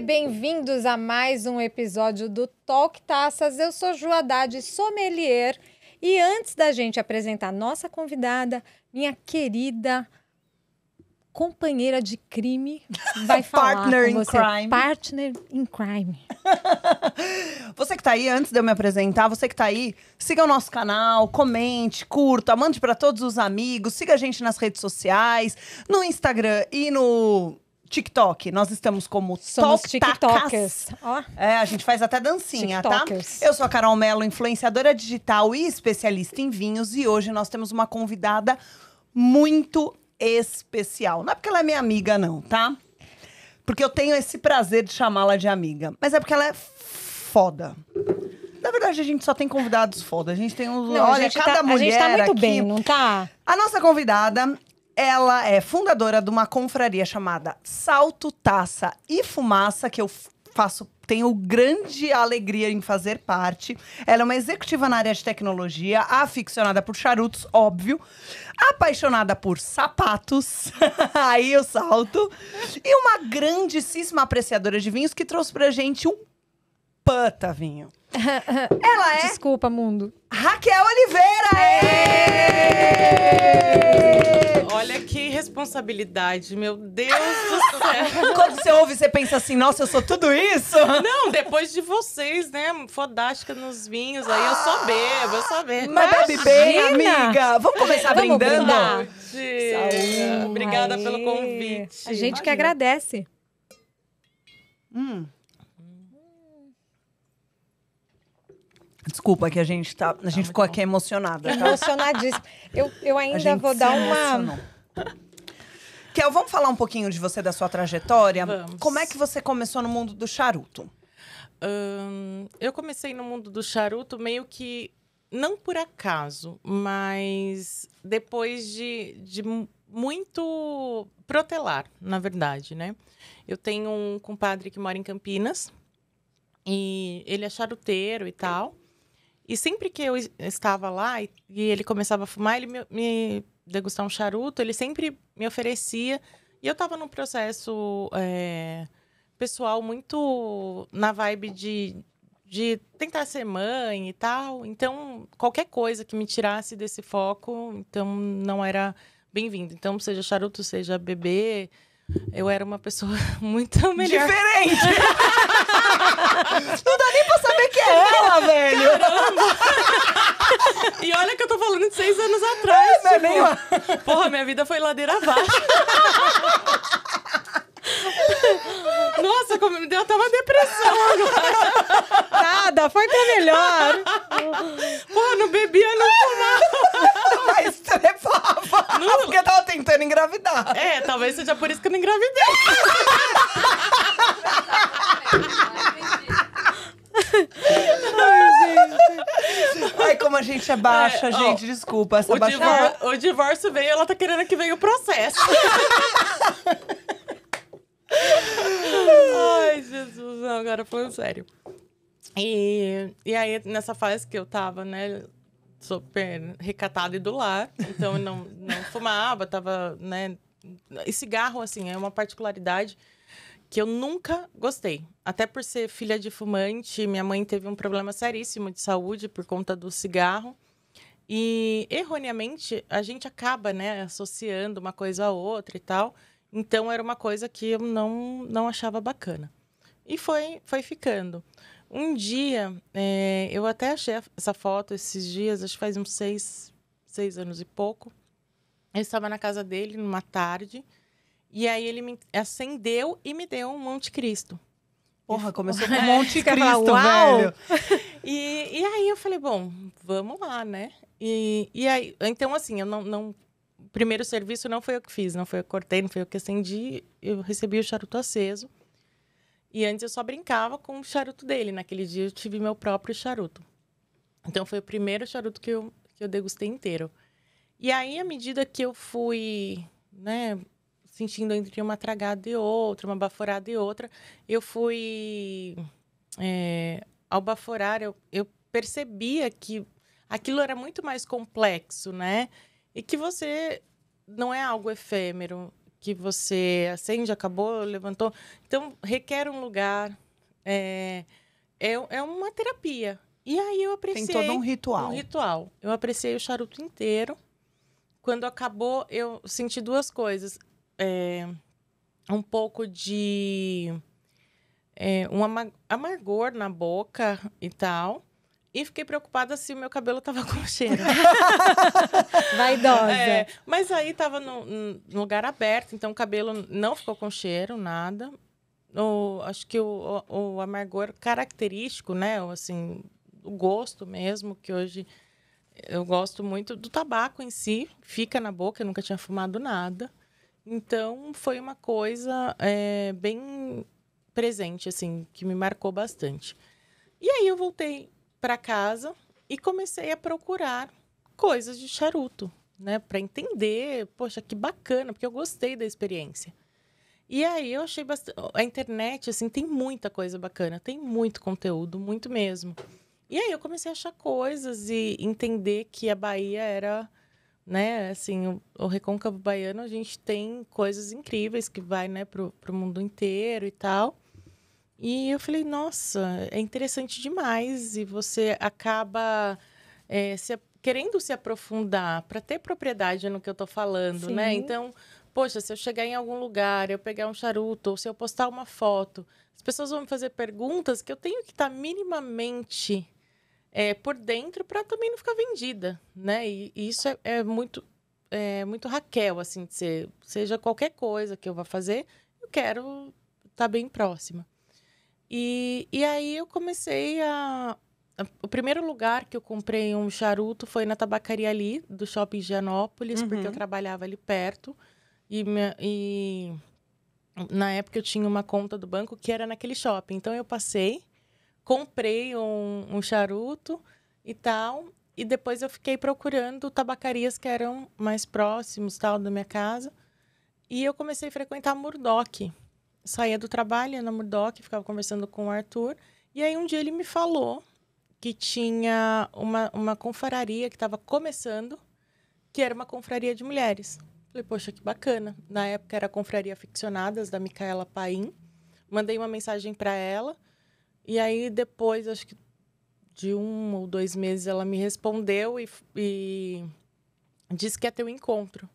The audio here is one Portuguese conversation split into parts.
bem-vindos a mais um episódio do Talk Taças. Eu sou Ju Haddad, sommelier. E antes da gente apresentar nossa convidada, minha querida companheira de crime vai falar partner com você. crime. Partner in crime. você que tá aí, antes de eu me apresentar, você que tá aí, siga o nosso canal, comente, curta, mande para todos os amigos, siga a gente nas redes sociais, no Instagram e no TikTok. Nós estamos como Somos TikTokers. Oh. É, a gente faz até dancinha, tá? TikTokers. tá? Eu sou a Carol Mello, influenciadora digital e especialista em vinhos. E hoje nós temos uma convidada muito especial. Não é porque ela é minha amiga, não, tá? Porque eu tenho esse prazer de chamá-la de amiga. Mas é porque ela é foda. Na verdade, a gente só tem convidados foda. A gente tem uns. Não, olha, cada tá, mulher. A gente tá muito aqui. bem, não tá? A nossa convidada ela é fundadora de uma confraria chamada Salto, Taça e Fumaça, que eu faço tenho grande alegria em fazer parte. Ela é uma executiva na área de tecnologia, aficionada por charutos, óbvio, apaixonada por sapatos, aí eu salto, e uma grandíssima apreciadora de vinhos que trouxe pra gente um pata vinho. Ela é. Desculpa, mundo. Raquel Oliveira! Aê! Olha que responsabilidade, meu Deus do céu. Quando você ouve, você pensa assim, nossa, eu sou tudo isso? Não, depois de vocês, né? Fodástica nos vinhos, aí eu sou bebo, eu sou bebo. Mas bebe ah, bem, amiga. Vamos começar Vamos brindando? Saúde. Saúde. Obrigada Aê. pelo convite. A gente Imagina. que agradece. Hum. Desculpa que a gente tá, a tá gente ficou aqui emocionada. Tá? Emocionadíssima. Eu, eu ainda vou dar uma. Kel, vamos falar um pouquinho de você, da sua trajetória. Vamos. Como é que você começou no mundo do charuto? Hum, eu comecei no mundo do charuto meio que não por acaso, mas depois de, de muito protelar, na verdade, né? Eu tenho um compadre que mora em Campinas e ele é charuteiro e tal. E sempre que eu estava lá e, ele começava a fumar, ele me, me degustar um charuto, ele sempre me oferecia. E eu estava num processo é, pessoal muito na vibe de, de tentar ser mãe e tal. Então, qualquer coisa que me tirasse desse foco, então não era bem-vindo. Então, seja charuto, seja bebê, eu era uma pessoa muito melhor. Diferente! não dá nem pra saber que é ela, velho! Caramba. E olha que eu tô falando de seis anos atrás. É, é tipo, nem... Porra, minha vida foi ladeira abaixo. Nossa, como me deu até uma depressão agora. Nada, foi pra melhor. Porra, não bebia, não fumava. Mas trepava. Não... Ah, porque eu tava tentando engravidar. É, talvez seja por isso que eu não engravidei. Ai, Ai, como a gente é baixa, é, gente. Ó, desculpa, essa o baixa... Divor... É. O divórcio veio, ela tá querendo que venha o processo. Ai, Jesus. Não, agora falando sério. E, e aí, nessa fase que eu tava, né? super recatada e do lar, então não, não fumava, tava, né? E cigarro, assim, é uma particularidade que eu nunca gostei. Até por ser filha de fumante, minha mãe teve um problema seríssimo de saúde por conta do cigarro. E erroneamente a gente acaba, né, associando uma coisa a outra e tal. Então era uma coisa que eu não não achava bacana. E foi foi ficando. Um dia, é, eu até achei essa foto esses dias, acho que faz uns seis, seis anos e pouco. Eu estava na casa dele numa tarde, e aí ele me acendeu e me deu um Monte Cristo. Porra, começou com um Monte Cristo, velho. E, e aí eu falei, bom, vamos lá, né? E, e aí, então assim, eu não, não. O primeiro serviço não foi eu que fiz, não foi eu que cortei, não foi eu que acendi. Eu recebi o charuto aceso. E antes eu só brincava com o charuto dele. Naquele dia eu tive meu próprio charuto. Então foi o primeiro charuto que eu, que eu degustei inteiro. E aí, à medida que eu fui, né, sentindo entre uma tragada e outra, uma baforada e outra, eu fui. É, ao baforar, eu, eu percebia que aquilo era muito mais complexo, né? E que você não é algo efêmero que você acende, acabou, levantou. Então, requer um lugar. É, é, é uma terapia. E aí eu apreciei. Tem todo um ritual. Um ritual. Eu apreciei o charuto inteiro. Quando acabou, eu senti duas coisas. É, um pouco de. É, um amargor na boca e tal. E fiquei preocupada se o meu cabelo tava com cheiro. Vaidosa. É, mas aí tava no, no, lugar aberto, então o cabelo não ficou com cheiro, nada. O, acho que o, o, o amargor característico, né? O, assim, o gosto mesmo, que hoje eu gosto muito do tabaco em si, fica na boca, eu nunca tinha fumado nada. Então foi uma coisa é, bem presente, assim, que me marcou bastante. E aí eu voltei para casa e comecei a procurar coisas de charuto, né, para entender, poxa, que bacana, porque eu gostei da experiência. E aí eu achei bastante, a internet assim tem muita coisa bacana, tem muito conteúdo, muito mesmo. E aí eu comecei a achar coisas e entender que a Bahia era, né, assim, o, o Recôncavo Baiano, a gente tem coisas incríveis que vai, né, pro, pro mundo inteiro e tal. E eu falei, nossa, é interessante demais. E você acaba é, se, querendo se aprofundar para ter propriedade no que eu estou falando, né? Sim. né? Então, poxa, se eu chegar em algum lugar, eu pegar um charuto, ou se eu postar uma foto, as pessoas vão me fazer perguntas que eu tenho que estar tá minimamente é, por dentro para também não ficar vendida, né? E, e isso é, é, muito é muito Raquel, assim, de ser, seja qualquer coisa que eu vá fazer, eu quero estar tá bem próxima. E, e aí eu comecei a, O primeiro lugar que eu comprei um charuto foi na tabacaria ali, do shopping Gianópolis, uhum. porque eu uhum. trabalhava ali perto. E, e na época eu tinha uma conta do banco que era naquele shopping. Então eu passei, comprei um, um charuto e tal. E depois eu fiquei procurando tabacarias que eram mais próximos, tal, da minha casa. E eu comecei a frequentar Murdoch saía do trabalho, ia na Murdoch, ficava conversando com o Arthur. E aí um dia ele me falou que tinha uma, uma confraria que estava começando, que era uma confraria de mulheres. Falei, poxa, que bacana. Na época era a confraria Ficcionadas, da Micaela Paim. Mandei uma mensagem para ela. E aí depois, acho que de um ou dois meses, ela me respondeu e, e disse que ia ter um encontro.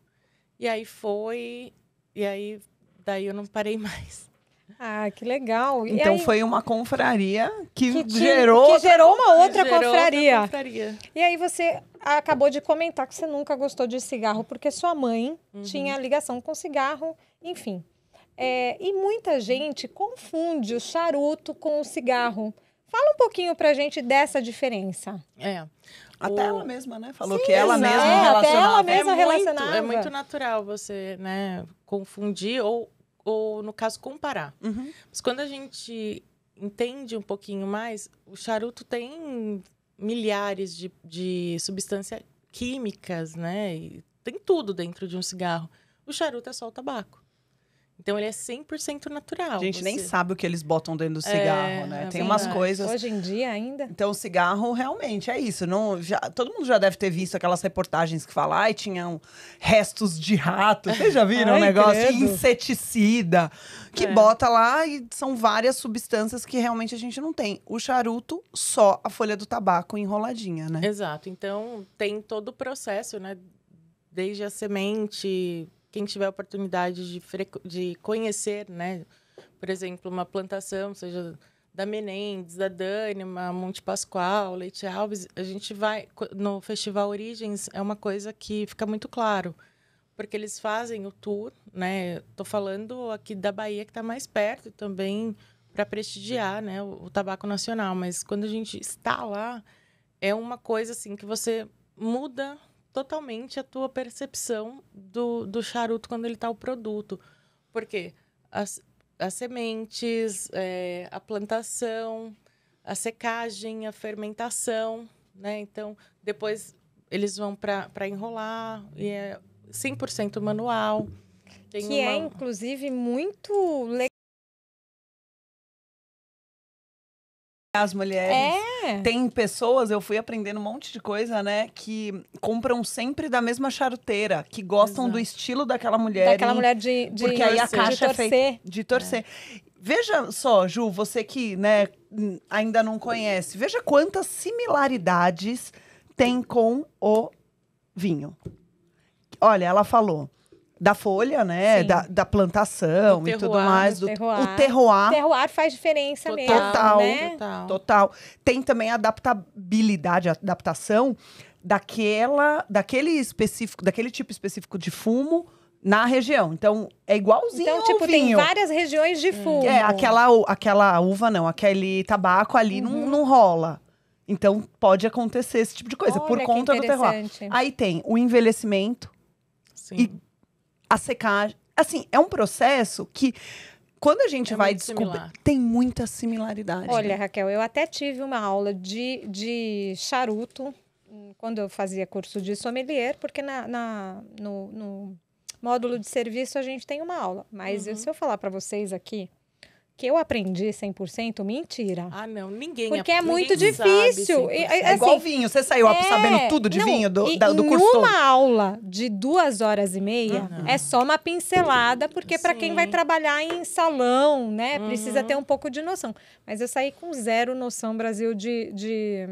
E aí foi. E aí daí eu não parei mais. Ah, que legal. E então aí... foi uma confraria que, que gerou. Que gerou uma outra, gerou confraria. outra confraria. E aí você acabou de comentar que você nunca gostou de cigarro, porque sua mãe uhum. tinha ligação com cigarro, enfim. É, e muita gente confunde o charuto com o cigarro. Fala um pouquinho pra gente dessa diferença. É. Até o... ela mesma, né? Falou Sim, que ela mesma é, relacionava. Até ela mesma é relacionava. Muito, é muito natural você, né, confundir ou ou no caso, comparar. Uhum. Mas quando a gente entende um pouquinho mais, o charuto tem milhares de, de substâncias químicas, né? E tem tudo dentro de um cigarro. O charuto é só o tabaco. Então ele é 100% natural. A gente você... nem sabe o que eles botam dentro do é, cigarro, né? é, né? Tem umas coisas. Hoje em dia ainda. Então o cigarro realmente é isso, não já todo mundo já deve ter visto aquelas reportagens que falam, ai, tinham restos de rato. Vocês já viram ai, um negócio credo. inseticida que é. bota lá e são várias substâncias que realmente a gente não tem. O charuto só a folha do tabaco enroladinha, né? Exato. Então tem todo o processo, né? Desde a semente, quem tiver oportunidade de, de conhecer, né? Por exemplo, uma plantação, seja da Menendez, da Dânima, Monte Pascoal, Leite Alves, a gente vai no Festival Origens é uma coisa que fica muito claro, porque eles fazem o tour, né? estou falando aqui da Bahia que está mais perto também para prestigiar, né, o, o tabaco nacional, mas quando a gente está lá é uma coisa assim que você muda totalmente a tua percepção do, do charuto quando ele está o produto. Porque as, as sementes, é, a plantação, a secagem, a fermentação, né? Então, depois eles vão para enrolar e é 100% manual. Tem que é, uma... é, inclusive, muito legal as mulheres. É. Tem pessoas, eu fui aprendendo um monte de coisa, né? Que compram sempre da mesma charuteira, que gostam Exato. do estilo daquela mulher. Daquela mulher de, de Porque aí a caixa é de torcer. É feita, de torcer. É. Veja só, Ju, você que né, ainda não conhece, veja quantas similaridades tem com o vinho. Olha, ela falou da folha, né? Da, da plantação e tudo mais. Do, terroir. O terroir. O terroir faz diferença total, mesmo. Total, né? total. Total. Tem também a adaptabilidade, a adaptação daquela, daquele específico, daquele tipo específico de fumo na região. Então, é igualzinho Então, tipo, tem várias regiões de hum. fumo. É, aquela, aquela uva não, aquele tabaco ali uhum. não, não rola. Então, pode acontecer esse tipo de coisa, Olha, por conta do terroir. Aí tem o envelhecimento Sim. e a secagem. Assim, é um processo que quando a gente é vai descobrir, tem muita similaridade. Né? Olha, Raquel, eu até tive uma aula de, de charuto quando eu fazia curso de sommelier, porque na, na no, no, módulo de serviço a gente tem uma aula. Mas uhum. se eu falar para vocês aqui que eu aprendi 100%, mentira. Ah, não, ninguém Porque é muito difícil. Sabe, é, igual assim, vinho, você saiu é, sabendo tudo de não, vinho do, e, da, do curso Uma aula de duas horas e meia, ah, é só uma pincelada, porque para quem vai trabalhar em salão, né, uhum. precisa ter um pouco de noção. Mas eu saí com zero noção, Brasil, de, de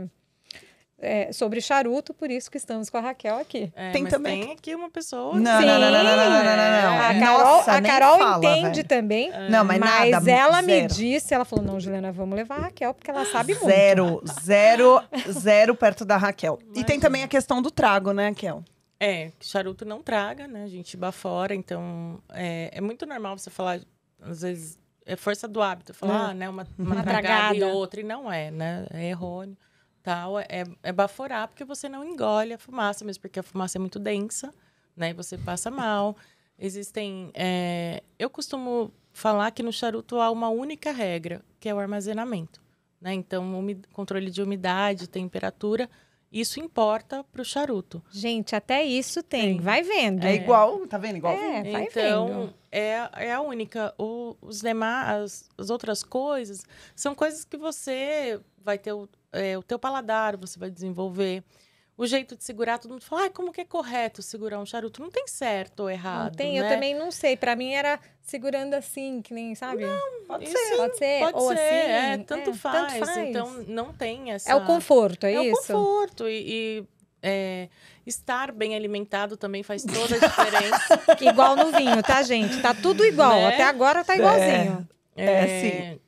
é, sobre charuto, por isso que estamos com a Raquel aqui. É, tem também. Tem aqui uma pessoa. Não, Sim, não, não, não, não, não, não, não. A Carol, Nossa, a Carol fala, entende velho. também. É. Não, mas, mas nada, ela zero. me disse, ela falou: não, Juliana, vamos levar a Raquel, porque ela sabe zero, muito. Zero, zero, zero perto da Raquel. Imagina. E tem também a questão do trago, né, Raquel? É, charuto não traga, né? A gente bafora, então é, é muito normal você falar, às vezes, é força do hábito, falar, é. ah, né, uma, uma, uma tragada e outra, e não é, né? É errôneo tal, é, é baforar, porque você não engole a fumaça, mesmo porque a fumaça é muito densa, né? E você passa mal. Existem. É, eu costumo falar que no charuto há uma única regra, que é o armazenamento. Né? Então, controle de umidade, temperatura. Isso importa para o charuto. Gente, até isso tem. Vai vendo. É, é, igual, tá vendo? Igual. É, vai então, vendo. É, é a única. O, os demais, as, as outras coisas, são coisas que você vai ter o, é, o teu paladar você vai desenvolver. O jeito de segurar, todo mundo fala, ah, como que é correto segurar um charuto? Não tem certo ou errado. Não tem, né? eu também não sei. Para mim era segurando assim, que nem, sabe? Não, pode ser. Sim, pode ser, pode ou ser, assim. É, é tanto, é, faz, tanto, faz, Então não tem essa. É o conforto, é, é isso? É o conforto. e, e... É, estar bem alimentado também faz toda a diferença. igual no vinho, tá, gente? Tá tudo igual. Né? Até agora tá igualzinho. É, é, é, sim.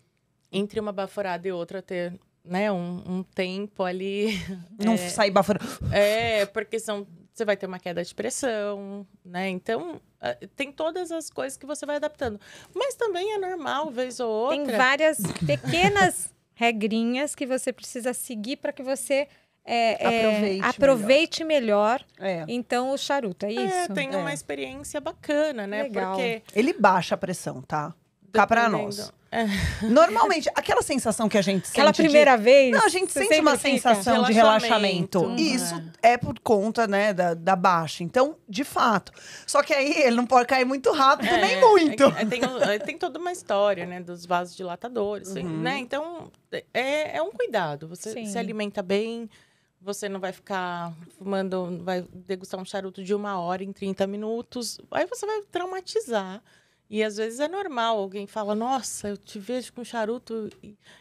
Entre uma baforada e outra, ter né, um, um tempo ali. Não é, sair bafando. É, porque são, você vai ter uma queda de pressão, né? Então, ah, tem todas as coisas que você vai adaptando. Mas também é normal, vez ou outra. Tem várias pequenas regrinhas que você precisa seguir para que você. É, aproveite, é, aproveite melhor, melhor. É. então o charuto, é, é isso? É, tem uma experiência bacana, né? Legal. Porque... Ele baixa a pressão, tá? cá pra nós. É. Normalmente, aquela sensação que a gente Aquela sente. Aquela primeira de... vez. Não, a gente sente uma sensação de relaxamento. Né? E isso é por conta, né, da, da, baixa. Então, de fato. Só que aí ele não pode cair muito rápido, é, nem muito. É, é tem, é, tem, toda uma história, né, dos vasos dilatadores. Assim, uhum. né? Então, é, um cuidado. Você Sim. se alimenta bem. Você não vai ficar fumando, vai degustar um charuto de uma hora em 30 minutos. Aí você vai traumatizar e às vezes é normal, alguém fala: Nossa, eu te vejo com charuto,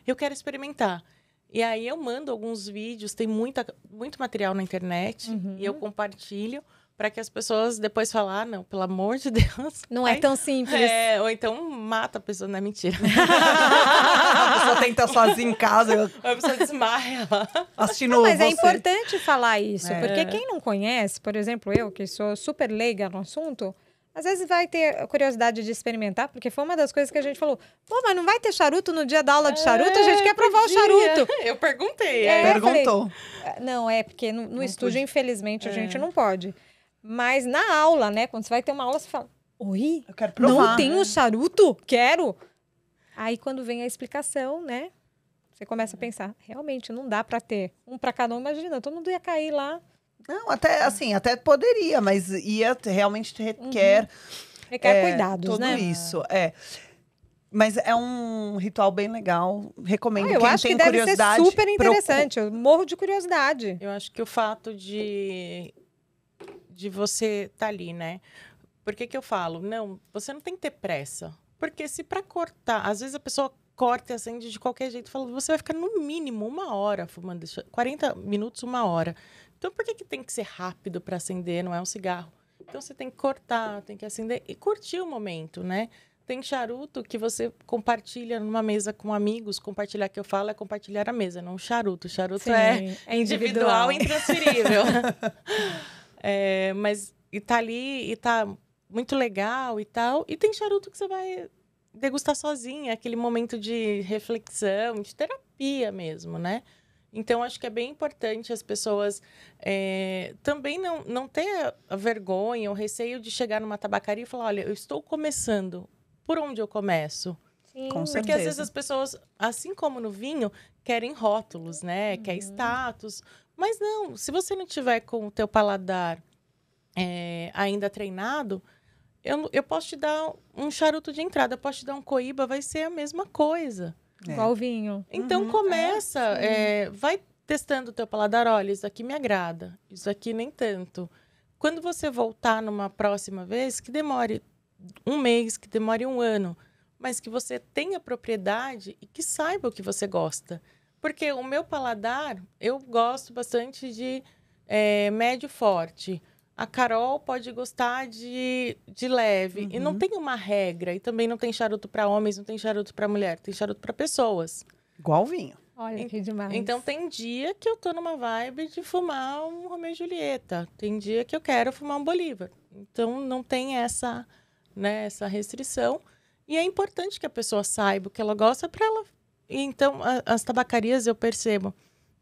eu quero experimentar. E aí eu mando alguns vídeos, tem muita, muito material na internet uhum. e eu uhum. compartilho para que as pessoas depois falem, ah, não, pelo amor de Deus. Não é aí, é tão simples. É, ou então mata a pessoa, não é mentira. a pessoa tenta sozinha em casa. A pessoa desmaia lá. Assistindo não, mas é você. é importante falar isso, é. porque quem não conhece, por exemplo, eu que sou super leiga no assunto, às vezes vai ter a curiosidade de experimentar, porque foi uma das coisas que a gente falou. Pô, mas não vai ter charuto no dia da aula de charuto? A gente é, quer provar o charuto. Eu perguntei. É, é Perguntou. Falei, é, não, é porque no, no estúdio, pude. infelizmente, é. a gente não pode. Mas na aula, né? Quando você vai ter uma aula, você fala... Oi? Eu quero provar. Não tem o charuto? Quero! Aí quando vem a explicação, né? Você começa a pensar, realmente não dá para ter um para cada um. Imagina, todo mundo ia cair lá não, até assim, até poderia, mas ia realmente requer. Uhum. Requer é, cuidados, tudo né? Tudo isso, é. Mas é um ritual bem legal. Recomendo ah, eu quem acho tem que deve curiosidade. Ser super interessante. Procura. Eu morro de curiosidade. Eu acho que o fato de de você estar tá ali, né? Por que, que eu falo? Não, você não tem que ter pressa. Porque se para cortar, às vezes a pessoa corta e acende de qualquer jeito, fala, você vai ficar no mínimo uma hora fumando, 40 minutos, uma hora. Então, por que, que tem que ser rápido para acender? Não é um cigarro. Então, você tem que cortar, tem que acender e curtir o momento, né? Tem charuto que você compartilha numa mesa com amigos. Compartilhar que eu falo é compartilhar a mesa, não charuto. Charuto Sim, é, é individual e intransferível. é, mas e tá ali e tá muito legal e tal. E tem charuto que você vai degustar sozinha, aquele momento de reflexão, de terapia mesmo, né? Então, acho que é bem importante as pessoas é, também não, não ter a vergonha, o receio de chegar numa tabacaria e falar: olha, eu estou começando, por onde eu começo? Sim. Com certeza. Porque às vezes as pessoas, assim como no vinho, querem rótulos, né? Uhum. Quer status. Mas não, se você não tiver com o teu paladar é, ainda treinado, eu, eu posso te dar um charuto de entrada, eu posso te dar um coíba, vai ser a mesma coisa. É. Igual vinho. Então uhum, começa, é, é, vai testando o teu paladar. Olha, isso aqui me agrada, isso aqui nem tanto. Quando você voltar numa próxima vez, que demore um mês, que demore um ano, mas que você tenha propriedade e que saiba o que você gosta. Porque o meu paladar, eu gosto bastante de é, médio forte a Carol pode gostar de, de leve. Uhum. E não uhum. tem uma regra. E também não tem charuto para homens, não tem charuto para mulher. Tem charuto para pessoas. Igual vinho. Olha que demais. Então tem dia que eu tô numa vibe de fumar um Romeu e Julieta. Tem dia que eu quero fumar um Bolívar. Então não tem essa, né, essa restrição. E é importante que a pessoa saiba o que ela gosta para ela. E então a, as tabacarias eu percebo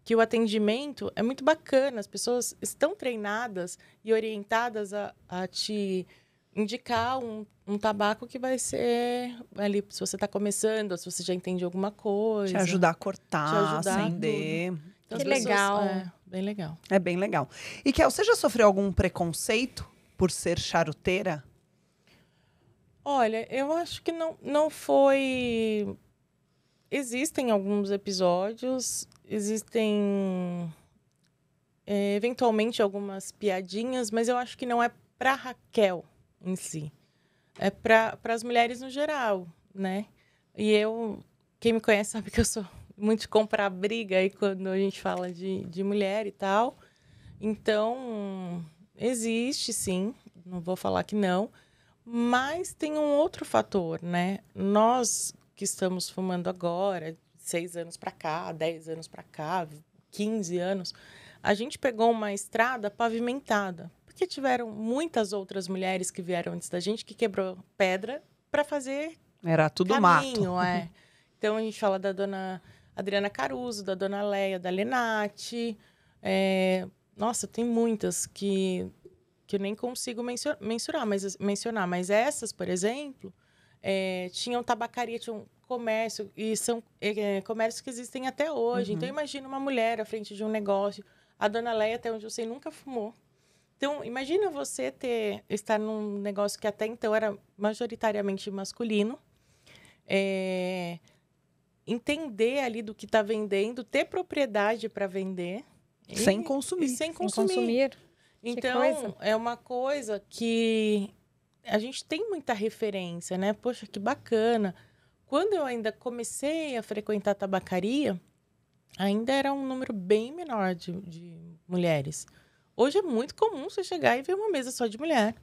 que o atendimento é muito bacana, as pessoas estão treinadas e orientadas a, a te indicar um, um tabaco que vai ser ali, se você está começando, se você já entende alguma coisa. Te ajudar a cortar, te ajudar acender. Então, que pessoas, legal. É, bem legal. É bem legal. E Kel, você já sofreu algum preconceito por ser charuteira? Olha, eu acho que não, não foi Existem alguns episódios, existem é, eventualmente algumas piadinhas, mas eu acho que não é para Raquel em si. É para as mulheres no geral, né? E eu, quem me conhece sabe que eu sou muito de comprar briga aí quando a gente fala de, de mulher e tal. Então, existe sim, não vou falar que não, mas tem um outro fator, né? Nós que estamos fumando agora, seis anos para cá, dez anos para cá, quinze anos, a gente pegou uma estrada pavimentada, porque tiveram muitas outras mulheres que vieram antes da gente que quebrou pedra para fazer era tudo caminho, mato. É. Então a gente fala da dona Adriana Caruso, da dona Leia, da Lenate, é... nossa, tem muitas que que eu nem consigo mensurar, mas mencionar, mas essas, por exemplo, é, tinham tabacaria, tinham comércio, e são é, é, comércios que existem até hoje. Uhum. Então, imagina uma mulher à frente de um negócio. A dona Leia, até onde eu sei, nunca fumou. Então, imagina você ter estar num negócio que até então era majoritariamente masculino, é, entender ali do que está vendendo, ter propriedade para vender. Sem, e, consumir. E sem consumir. Sem consumir. Então, é uma coisa que a gente tem muita referência, né? Poxa, que bacana. Quando eu ainda comecei a frequentar a tabacaria, ainda era um número bem menor de, de mulheres. Hoje é muito comum você chegar e ver uma mesa só de mulher.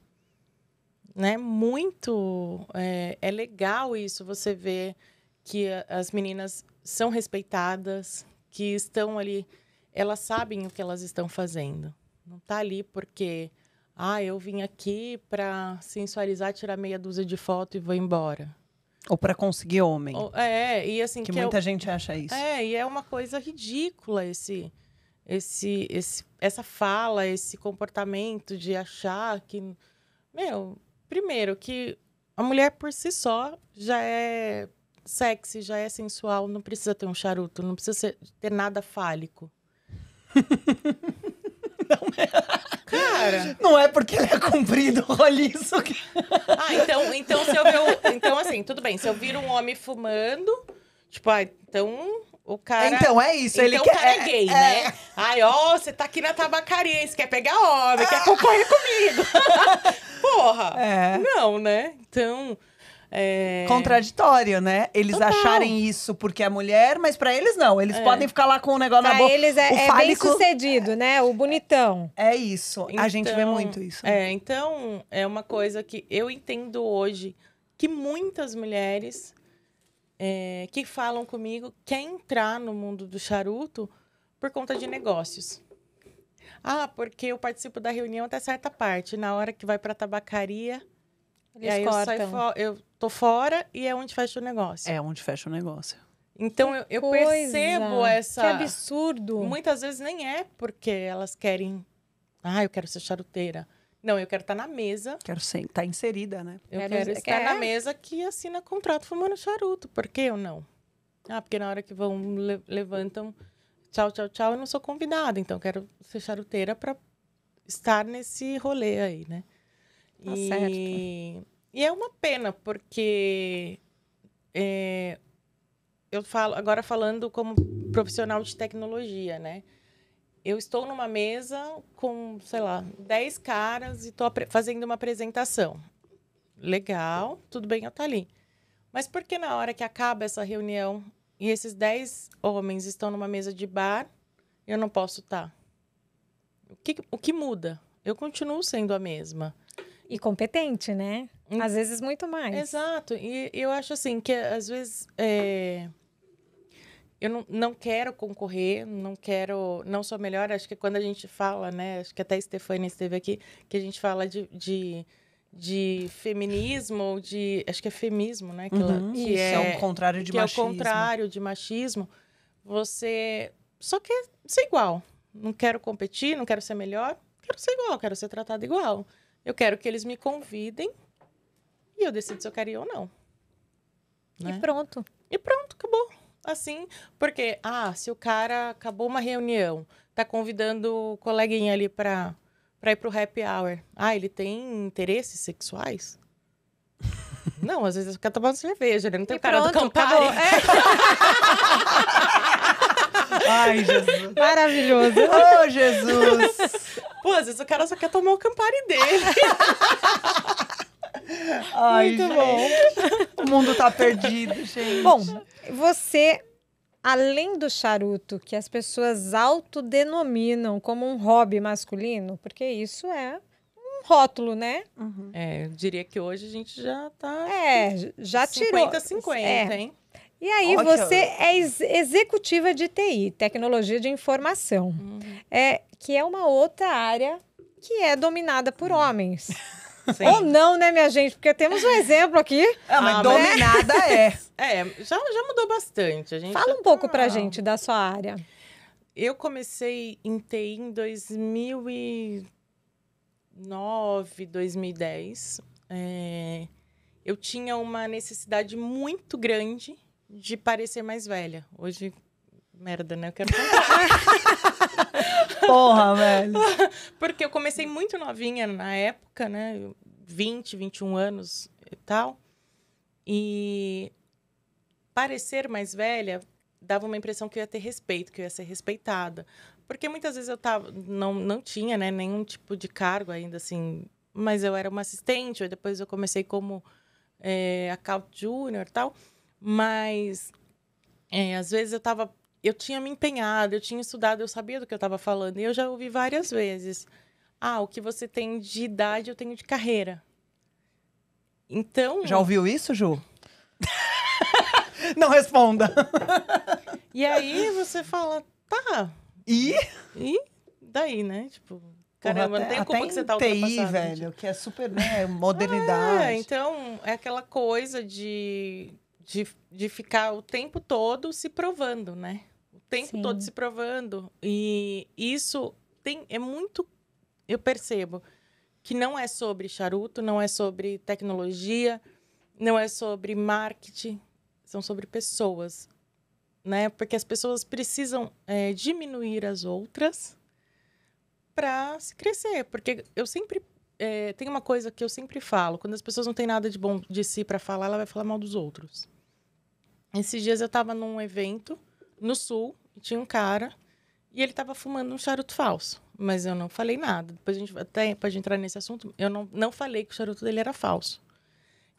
Né? Muito é, é legal isso, você ver que as meninas são respeitadas, que estão ali, elas sabem o que elas estão fazendo. Não está ali porque ah, eu vim aqui para sensualizar, tirar meia dúzia de foto e vou embora. Ou para conseguir homem. Ou, é, e assim que, que muita gente acha isso. É, e é uma coisa ridícula esse, esse, esse, essa fala, esse comportamento de achar que, meu, primeiro que a mulher por si só já é sexy, já é sensual, não precisa ter um charuto, não precisa ser, ter nada fálico. Não é. Cara. Não é porque ele é comprido, roliço. Ah, então, então se eu ver. Então, assim, tudo bem. Se eu vir um homem fumando, tipo, ah, então. O cara. Então é isso, então, ele quer. o cara é gay, é... né? É. Ai, ó, você tá aqui na tabacaria, você quer pegar homem, ah. quer concorrer comigo. Porra! É. Não, né? Então. É... Contraditório, né? Eles Total. acharem isso porque é mulher, mas para eles não. Eles é. podem ficar lá com o um negócio pra na boca. Pra eles é, o é fálico... bem sucedido, né? O bonitão. É isso. Então, a gente vê então, muito isso. É, então é uma coisa que eu entendo hoje que muitas mulheres é, que falam comigo querem entrar no mundo do charuto por conta de negócios. Ah, porque eu participo da reunião até certa parte. Na hora que vai para tabacaria, eles e aí cortam. Eu, saio, eu tô fora e é onde fecha o negócio. É onde fecha o negócio. Então que eu, eu percebo essa. Que absurdo. Muitas vezes nem é porque elas querem. Ah, eu quero ser charuteira. Não, eu quero estar na mesa. Quero estar tá inserida, né? Eu quero, quero estar na mesa que assina contrato fumando charuto. Por que eu não? Ah, porque na hora que vão, le levantam, tchau, tchau, tchau, eu não sou convidada. Então, quero ser charuteira para estar nesse rolê aí, né? Tá e... certo. E é uma pena, porque é, eu falo agora falando como profissional de tecnologia, né? Eu estou numa mesa com, sei lá, 10 caras e estou fazendo uma apresentação. Legal, tudo bem, eu estou ali. Mas por que na hora que acaba essa reunião e esses 10 homens estão numa mesa de bar, eu não posso estar? Tá? O, que, o que muda? Eu continuo sendo a mesma e competente, né? Às vezes muito mais. Exato. E eu acho assim que às vezes é... eu não, não quero concorrer, não quero, não sou melhor. Acho que quando a gente fala, né? Acho que até a Stefania esteve aqui, que a gente fala de, de de feminismo ou de acho que é feminismo né que, uhum, que é, é o contrário de que machismo. é o contrário de machismo você só quer ser igual não quero competir não quero ser melhor quero ser igual quero ser tratada igual eu quero que eles me convidem e eu decido se eu quero ir ou não. Né? E pronto. E pronto, acabou. Assim, porque, ah, se o cara acabou uma reunião, tá convidando o coleguinha ali pra, pra ir pro happy hour. Ah, ele tem interesses sexuais? Não, às vezes eu quero tomar tomando cerveja, né? Não tem o cara pronto, do Campari. É. Ai, Jesus. Maravilhoso. Ô, oh, Jesus. Pô, às vezes o cara só quer tomar o Campari dele. Ai, Muito gente. bom. O mundo tá perdido, gente. Bom, você, além do charuto, que as pessoas autodenominam como um hobby masculino, porque isso é um rótulo, né? Uhum. É, eu diria que hoje a gente já tá. É, já 50, tirou. 50, 50, é. hein? E aí Ótimo. você é ex executiva de TI, tecnologia de informação, uhum. é que é uma outra área que é dominada por uhum. homens. Sim. Ou não, né, minha gente? Porque temos um exemplo aqui. Ah, mas ah, né? dominada é. É, já, já mudou bastante. A gente Fala um pouco para tá pra gente da sua área. Eu comecei em TI em 2009, 2010. É... eu tinha uma necessidade muito grande de parecer mais velha. Hoje, merda, né? Eu quero Porra, velho. Porque eu comecei muito novinha na época, né? 20, 21 anos e tal. E parecer mais velha dava uma impressão que eu ia ter respeito, que eu ia ser respeitada. Porque muitas vezes eu tava, não, não tinha né, nenhum tipo de cargo ainda, assim, mas eu era uma assistente, depois eu comecei como é, account júnior e tal. Mas é, às vezes eu tava. Eu tinha me empenhado, eu tinha estudado, eu sabia do que eu estava falando. E eu já ouvi várias vezes. Ah, o que você tem de idade, eu tenho de carreira. Então. Já ouviu isso, Ju? Não responda. E aí você fala, tá. E? E daí, né? Tipo, Caramba, até, não tem culpa que você tá TI, velho, que é super, né, modernidade. É, então, é aquela coisa de de, de ficar o tempo todo se provando, né? O tempo Sim. todo se provando. E isso tem, é muito. Eu percebo que não é sobre charuto, não é sobre tecnologia, não é sobre marketing, são sobre pessoas. Né? Porque as pessoas precisam é, diminuir as outras para se crescer. Porque eu sempre é, tem uma coisa que eu sempre falo: quando as pessoas não têm nada de bom de si para falar, ela vai falar mal dos outros. Esses dias eu estava num evento no sul e tinha um cara e ele estava fumando um charuto falso, mas eu não falei nada. Depois a gente até pode entrar nesse assunto. Eu não, não falei que o charuto dele era falso.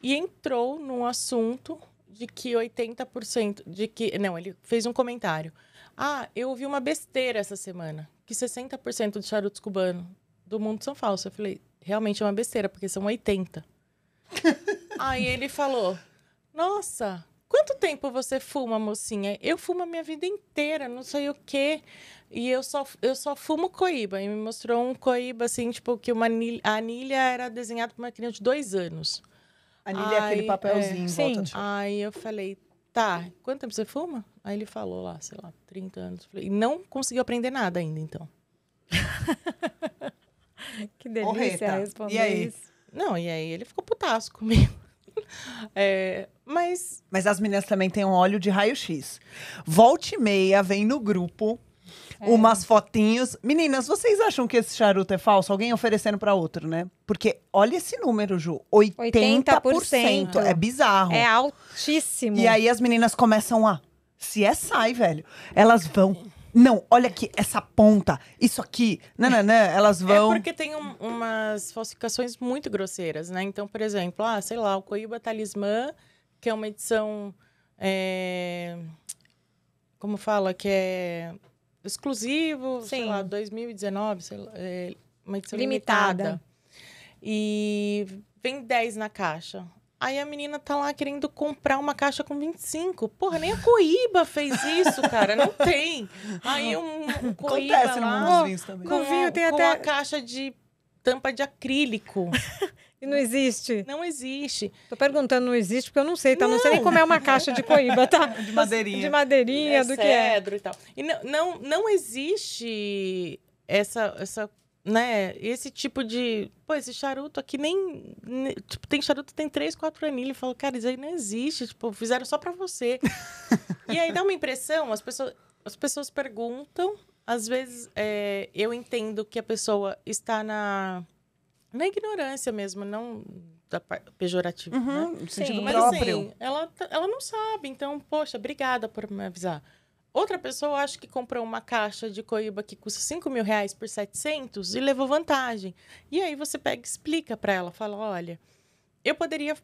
E entrou num assunto de que 80% de que não, ele fez um comentário. Ah, eu ouvi uma besteira essa semana, que 60% dos charutos cubanos do mundo são falsos. Eu falei, realmente é uma besteira, porque são 80. Aí ele falou: "Nossa, quanto tempo você fuma, mocinha? Eu fumo a minha vida inteira, não sei o quê. E eu só, eu só fumo coíba. E me mostrou um coíba, assim, tipo, que uma anilha, a anilha era desenhada para uma criança de dois anos. Anilha Aí, é aquele papelzinho é, sim. Aí eu falei, tá, quanto tempo você fuma? Aí ele falou lá, sei lá, 30 anos. e não conseguiu aprender nada ainda, então. que delícia Correta. responder e aí? isso. Não, e aí ele ficou putaço comigo. É, mas. Mas as meninas também têm um óleo de raio-x. Volte e meia, vem no grupo. É. Umas fotinhos. Meninas, vocês acham que esse charuto é falso? Alguém oferecendo para outro, né? Porque olha esse número, Ju: 80%. 80%. É bizarro. É altíssimo. E aí as meninas começam a. Se é sai, velho. Elas vão não, olha aqui, essa ponta, isso aqui, nananã, elas é vão. É porque tem um, umas falsificações muito grosseiras, né? Então, por exemplo, ah, sei lá, o Coíba Talismã, que é uma edição. É... Como fala? Que é exclusivo, Sim. sei lá, 2019, sei lá, é uma edição limitada. limitada. E vem 10 na caixa. Aí a menina tá lá querendo comprar uma caixa com 25. Porra, nem a Coíba fez isso, cara. Não tem. Aí um, um Coíba Acontece lá, vinhos também. Com, vinho, tem com até... a caixa de tampa de acrílico. E não existe? Não existe. Tô perguntando, não existe, porque eu não sei, tá? Não, não sei nem como é uma caixa de coíba, tá? De madeirinha. De madeirinha, é, do cedro que é. e tal. E não, não, não existe essa, essa né, esse tipo de. Pô, esse charuto aqui nem. Né, tipo, tem charuto, tem três, quatro anilhas. falou cara, isso aí não existe. Tipo, fizeram só pra você. e aí dá uma impressão, as pessoas, as pessoas perguntam. Às vezes é, eu entendo que a pessoa está na, na ignorância mesmo, não da pejorativa, né? uhum, né? Sentido Mas, próprio. Assim, ela, tá, ela não sabe, então, poxa, obrigada por me avisar. Outra pessoa acho que comprou uma caixa de coíba que custa 5 mil reais por 700 e levou vantagem. E aí você pega e explica para ela, fala, olha, eu poderia...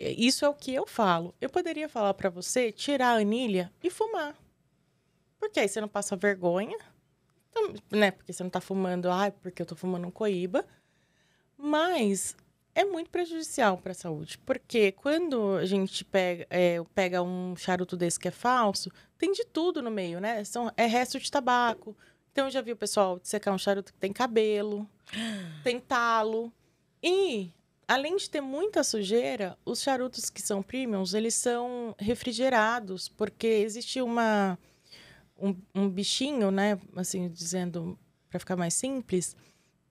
Isso é o que eu falo. Eu poderia falar para você tirar a anilha e fumar. Porque aí você não passa vergonha, né? Porque você não tá fumando, ah, porque eu tô fumando um coíba. Mas é muito prejudicial para a saúde, porque quando a gente pega, é, pega um charuto desse que é falso, tem de tudo no meio, né? São, é resto de tabaco. Então, eu já vi o pessoal secar um charuto que tem cabelo, tem talo. E, além de ter muita sujeira, os charutos que são premiums, eles são refrigerados, porque existe uma, um, um bichinho, né? Assim, dizendo para ficar mais simples,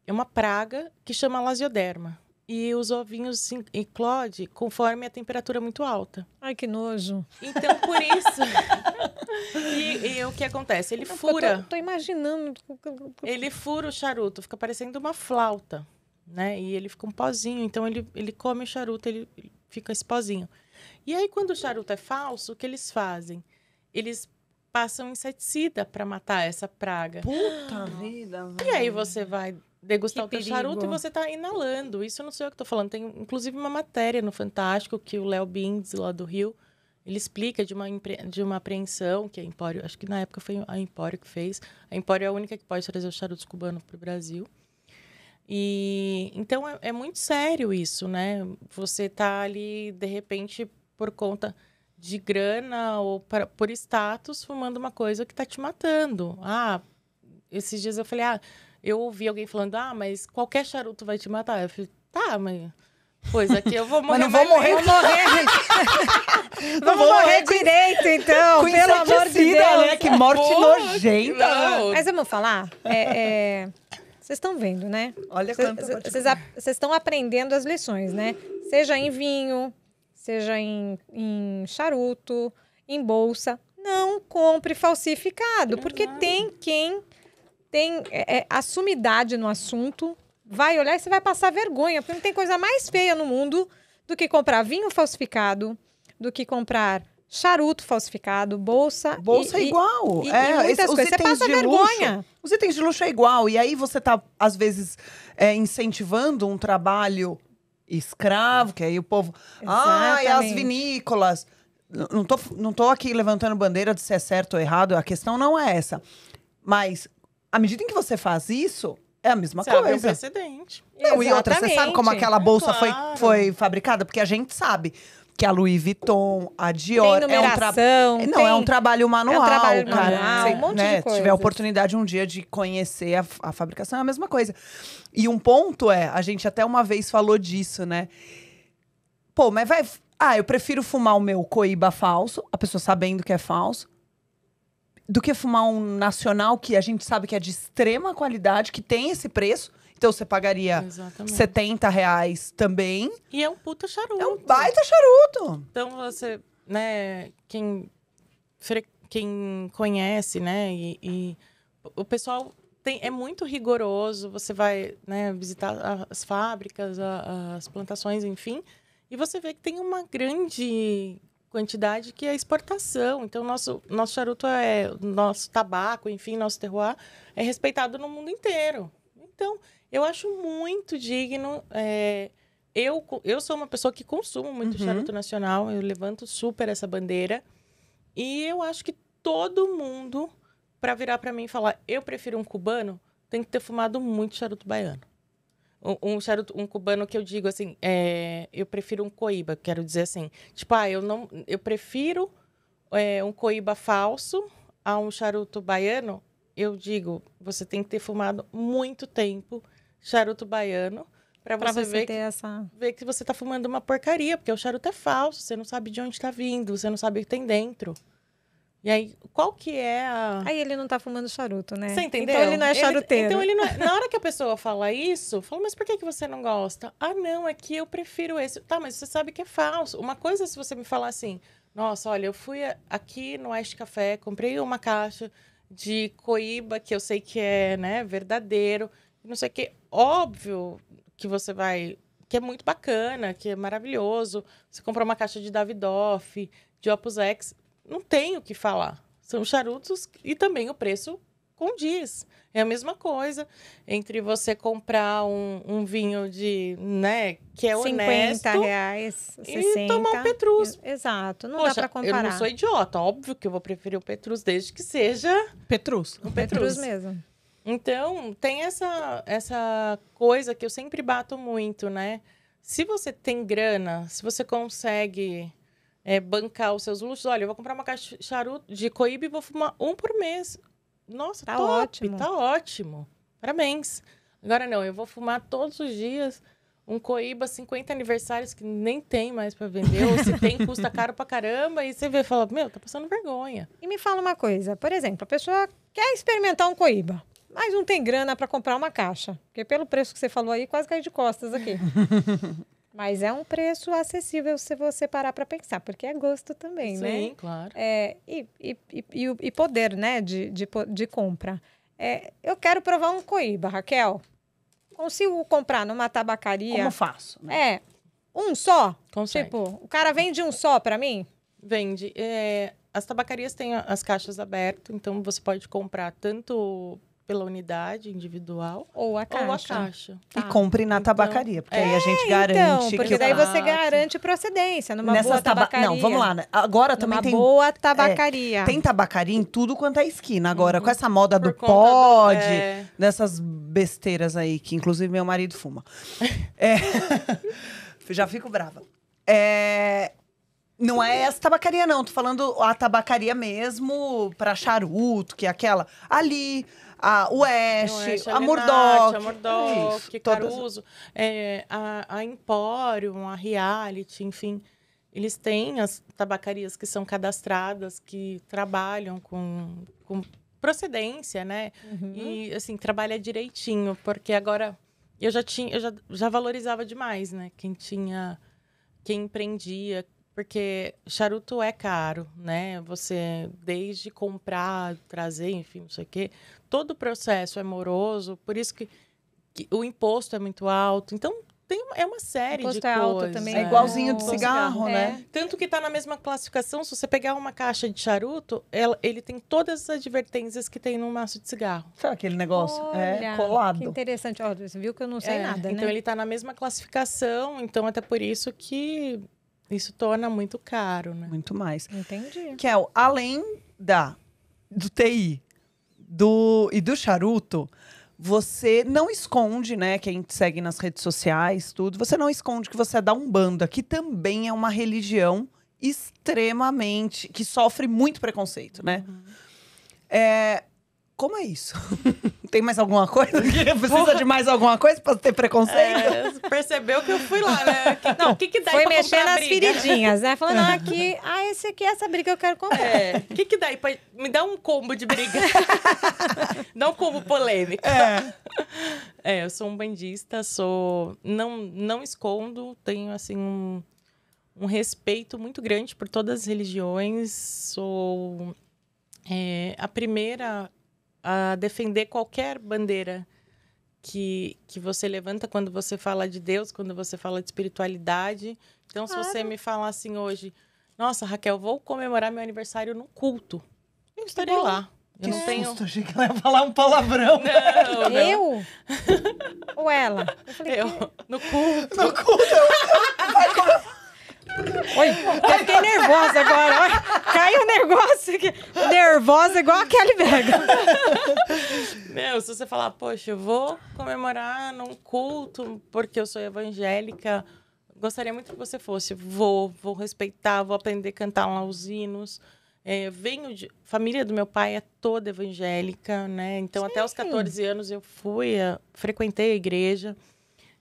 é uma praga que chama Lasioderma e os ovinhos eclodem conforme a temperatura muito alta. Ai, que nojo. Então, por isso. e, e, o que acontece? Ele Não, fura. Tô, tô, imaginando. Ele fura o charuto, fica parecendo uma flauta, né? E ele fica um pozinho. Então, ele, ele come o charuto, ele, fica esse pozinho. E aí, quando o charuto é falso, o que eles fazem? Eles passam inseticida para matar essa praga. Puta vida. Véio. E aí você vai degustar que o charuto e você está inalando. Isso eu não sei o que estou falando. Tem inclusive uma matéria no Fantástico que o Léo Bindes, lá do Rio, ele explica de uma, impre... de uma apreensão que a é Empório, acho que na época foi a Empório que fez. A Empório é a única que pode trazer o charuto cubano para o Brasil. E então é, é, muito sério isso, né? Você tá ali de repente por conta de grana ou pra, por status fumando uma coisa que tá te matando. Ah, esses dias eu falei, ah, eu ouvi alguém falando, ah, mas qualquer charuto vai te matar. Eu falei, tá, mas. Pois aqui eu vou morrer. Mas não vou morrer, vou morrer, gente. Vamos vou morrer, morrer de... direito, então. Com pelo amor de Deus. Né? Que morte Porra, nojenta. Não. Mas vamos falar? É, é... Vocês estão vendo, né? Olha quanto. Vocês estão aprendendo as lições, né? Seja em vinho, seja em, em charuto, em bolsa. Não compre falsificado, é porque tem quem tem é, é assumidade no assunto, vai olhar e você vai passar vergonha, porque não tem coisa mais feia no mundo do que comprar vinho falsificado, do que comprar charuto falsificado, bolsa. Bolsa é e, é igual. E, é, e muitas os coisas. Itens você passa de vergonha. Luxo, os itens de luxo é igual. E aí você tá, às vezes, é, incentivando um trabalho escravo, que aí o povo. Exatamente. Ah, as vinícolas. Não tô, não tô aqui levantando bandeira de se é certo ou errado, a questão não é essa. Mas à medida em que você faz isso, é a mesma você coisa. Abre um precedente. Não, e outra, você sabe como aquela bolsa é claro. foi, foi fabricada? Porque a gente sabe que a Louis Vuitton, a Dior, é um trabalho. Não, tem... é um é trabalho manual, é um trabalho cara. Manual, Sei, um monte né? de coisa. Se tiver a oportunidade um dia de conhecer a, a fabricação, é a mesma coisa. E um ponto é, a gente até uma vez falou disso, né? Pô, mas vai. Ah, eu prefiro fumar o meu coíba falso, a pessoa sabendo que é falso, do que fumar um nacional que a gente sabe que é de extrema qualidade, que tem esse preço. Então você pagaria Exatamente. 70 reais também. E é um puta charuto. É um baita charuto. Então você, né, quem, quem conhece, né, e, e o pessoal tem, é muito rigoroso. Você vai né, visitar as fábricas, as plantações, enfim, e você vê que tem uma grande quantidade que é exportação. Então, nosso, nosso charuto é. Nosso tabaco, enfim, nosso terroir é respeitado no mundo inteiro. Então, eu acho muito digno. É, eu, eu sou uma pessoa que consumo muito uhum. charuto nacional, eu levanto super essa bandeira. E eu acho que todo mundo, para virar para mim e falar, eu prefiro um cubano, tem que ter fumado muito charuto baiano um charuto, um cubano que eu digo assim, é, eu prefiro um coíba, quero dizer assim, tipo, ah, eu não, eu prefiro é, um coíba falso a um charuto baiano. Eu digo, você tem que ter fumado muito tempo charuto baiano para você, você, ver, que, essa... ver que você está fumando uma porcaria, porque o charuto é falso, você não sabe de onde está vindo, você não sabe o que tem dentro. E aí, qual que é a. Aí ele não tá fumando charuto, né? Você então entendeu? É então ele não é charuteiro. Ele, então ele não Na hora que a pessoa fala isso, fala, mas por que, que você não gosta? Ah, não, é que eu prefiro esse. Tá, mas você sabe que é falso. Uma coisa é se você me falar assim, nossa, olha, eu fui aqui no Oeste Café, comprei uma caixa de coíba, que eu sei que é, né, verdadeiro, não sei o que. Óbvio que você vai. Que é muito bacana, que é maravilhoso. Você comprou uma caixa de Davidoff, de Opus X não tem o que falar. São charutos e também o preço condiz. É a mesma coisa entre você comprar um, um vinho de, né, que é 50 honesto... 50 reais, 60. E tomar um Petrus. Exato, não Poxa, dá para comparar. eu não sou idiota, óbvio que eu vou preferir o Petrus, desde que seja... Petrus. O Petrus, Petrus mesmo. Então, tem essa, essa coisa que eu sempre bato muito, né? Se você tem grana, se você consegue é, bancar os seus luxos. Olha, eu vou comprar uma caixa de charuto de coíbe e vou fumar um por mês. Nossa, tá top, ótimo. tá ótimo. Parabéns. Agora não, eu vou fumar todos os dias um coíba 50 aniversários que nem tem mais para vender, ou se tem, custa caro pra caramba, e você vê e fala, meu, tá passando vergonha. E me fala uma coisa, por exemplo, a pessoa quer experimentar um coíba, mas não tem grana para comprar uma caixa, porque pelo preço que você falou aí, quase caiu de costas aqui. Mas é um preço acessível se você parar para pensar, porque é gosto também, Sim, né? Sim, claro. É, e, e, e, e, poder, né, de, de, de compra. É, eu quero provar um coíba, Raquel. Consigo comprar numa tabacaria? Como faço? Né? É, um só? Consegue. Tipo, o cara vende um só para mim? Vende. É, as tabacarias têm as caixas abertas, então você pode comprar tanto pela unidade individual ou a caixa. Ou a caixa. Tá. E compre na então, tabacaria, porque é, aí a gente é, garante. Então, porque daí você garante procedência numa Nessas boa tabacaria. Não, vamos lá. Né? Agora também numa tem. boa é, tabacaria. É, tem tabacaria em tudo quanto é esquina. Agora, uhum. com essa moda Por do pod, do, é. dessas besteiras aí, que inclusive meu marido fuma. já fico brava. É. Não é essa tabacaria, não. Tô falando a tabacaria mesmo para charuto, que é aquela. Ali, a Oeste, é a, a Murdoch. A Murdoch, é Caruso, todas... é, a, a Emporium, a Reality, enfim. Eles têm as tabacarias que são cadastradas, que trabalham com, com procedência, né? Uhum. E, assim, trabalha direitinho, porque agora eu já tinha eu já, já valorizava demais, né? Quem tinha quem empreendia, porque charuto é caro, né? Você desde comprar, trazer, enfim, não sei o quê, todo o processo é moroso, por isso que, que o imposto é muito alto. Então, tem uma, é uma série de é coisas. Também. É né? igualzinho de é cigarro, né? é. né? Tanto que está na mesma classificação. Se você pegar uma caixa de charuto, ela, ele tem todas as advertências que tem no maço de cigarro. Sabe aquele negócio? É Olha, é colado. Que interessante. Ó, você viu que eu não sei é, nada, Então, né? ele está na mesma classificação. Então, até por isso que isso torna muito caro, né? Muito mais. Entendi. Kel, além da do TI, do, e do charuto, você não esconde, né? Quem te segue nas redes sociais, tudo, você não esconde que você é da Umbanda, que também é uma religião extremamente. que sofre muito preconceito, né? Uhum. É, como é isso? Tem mais alguma coisa? Precisa de mais alguma coisa pra ter preconceito? É, percebeu que eu fui lá, né? Que, não, o que, que dá Foi mexer nas briga? feridinhas, né? Falando, ah, aqui, ah, esse aqui é essa briga que eu quero comprar. É, o é, que, que dá aí? Pra... Me dá um combo de briga. dá um combo polêmico. É. é, eu sou um bandista, sou. Não, não escondo, tenho assim um. Um respeito muito grande por todas as religiões. Sou é, a primeira a defender qualquer bandeira que, que você levanta quando você fala de Deus, quando você fala de espiritualidade. Então, claro. se você me falar assim hoje, nossa, Raquel, vou comemorar meu aniversário no culto. Eu estarei lá. Eu que não susto, tenho... achei que ela ia falar um palavrão. Não, não. Eu? Ou ela? Eu, falei, eu. No culto. No culto. Eu... Vai começar Oi, eu fiquei nervosa agora. Oi, caiu negócio aqui. Nervosa igual a Kelly Vega. Meu, se você falar, poxa, eu vou comemorar num culto porque eu sou evangélica, gostaria muito que você fosse. Vou, vou respeitar, vou aprender a cantar lá os hinos. É, venho de. Família do meu pai é toda evangélica, né? Então, Sim. até os 14 anos eu fui, a, eh, frequentei a igreja.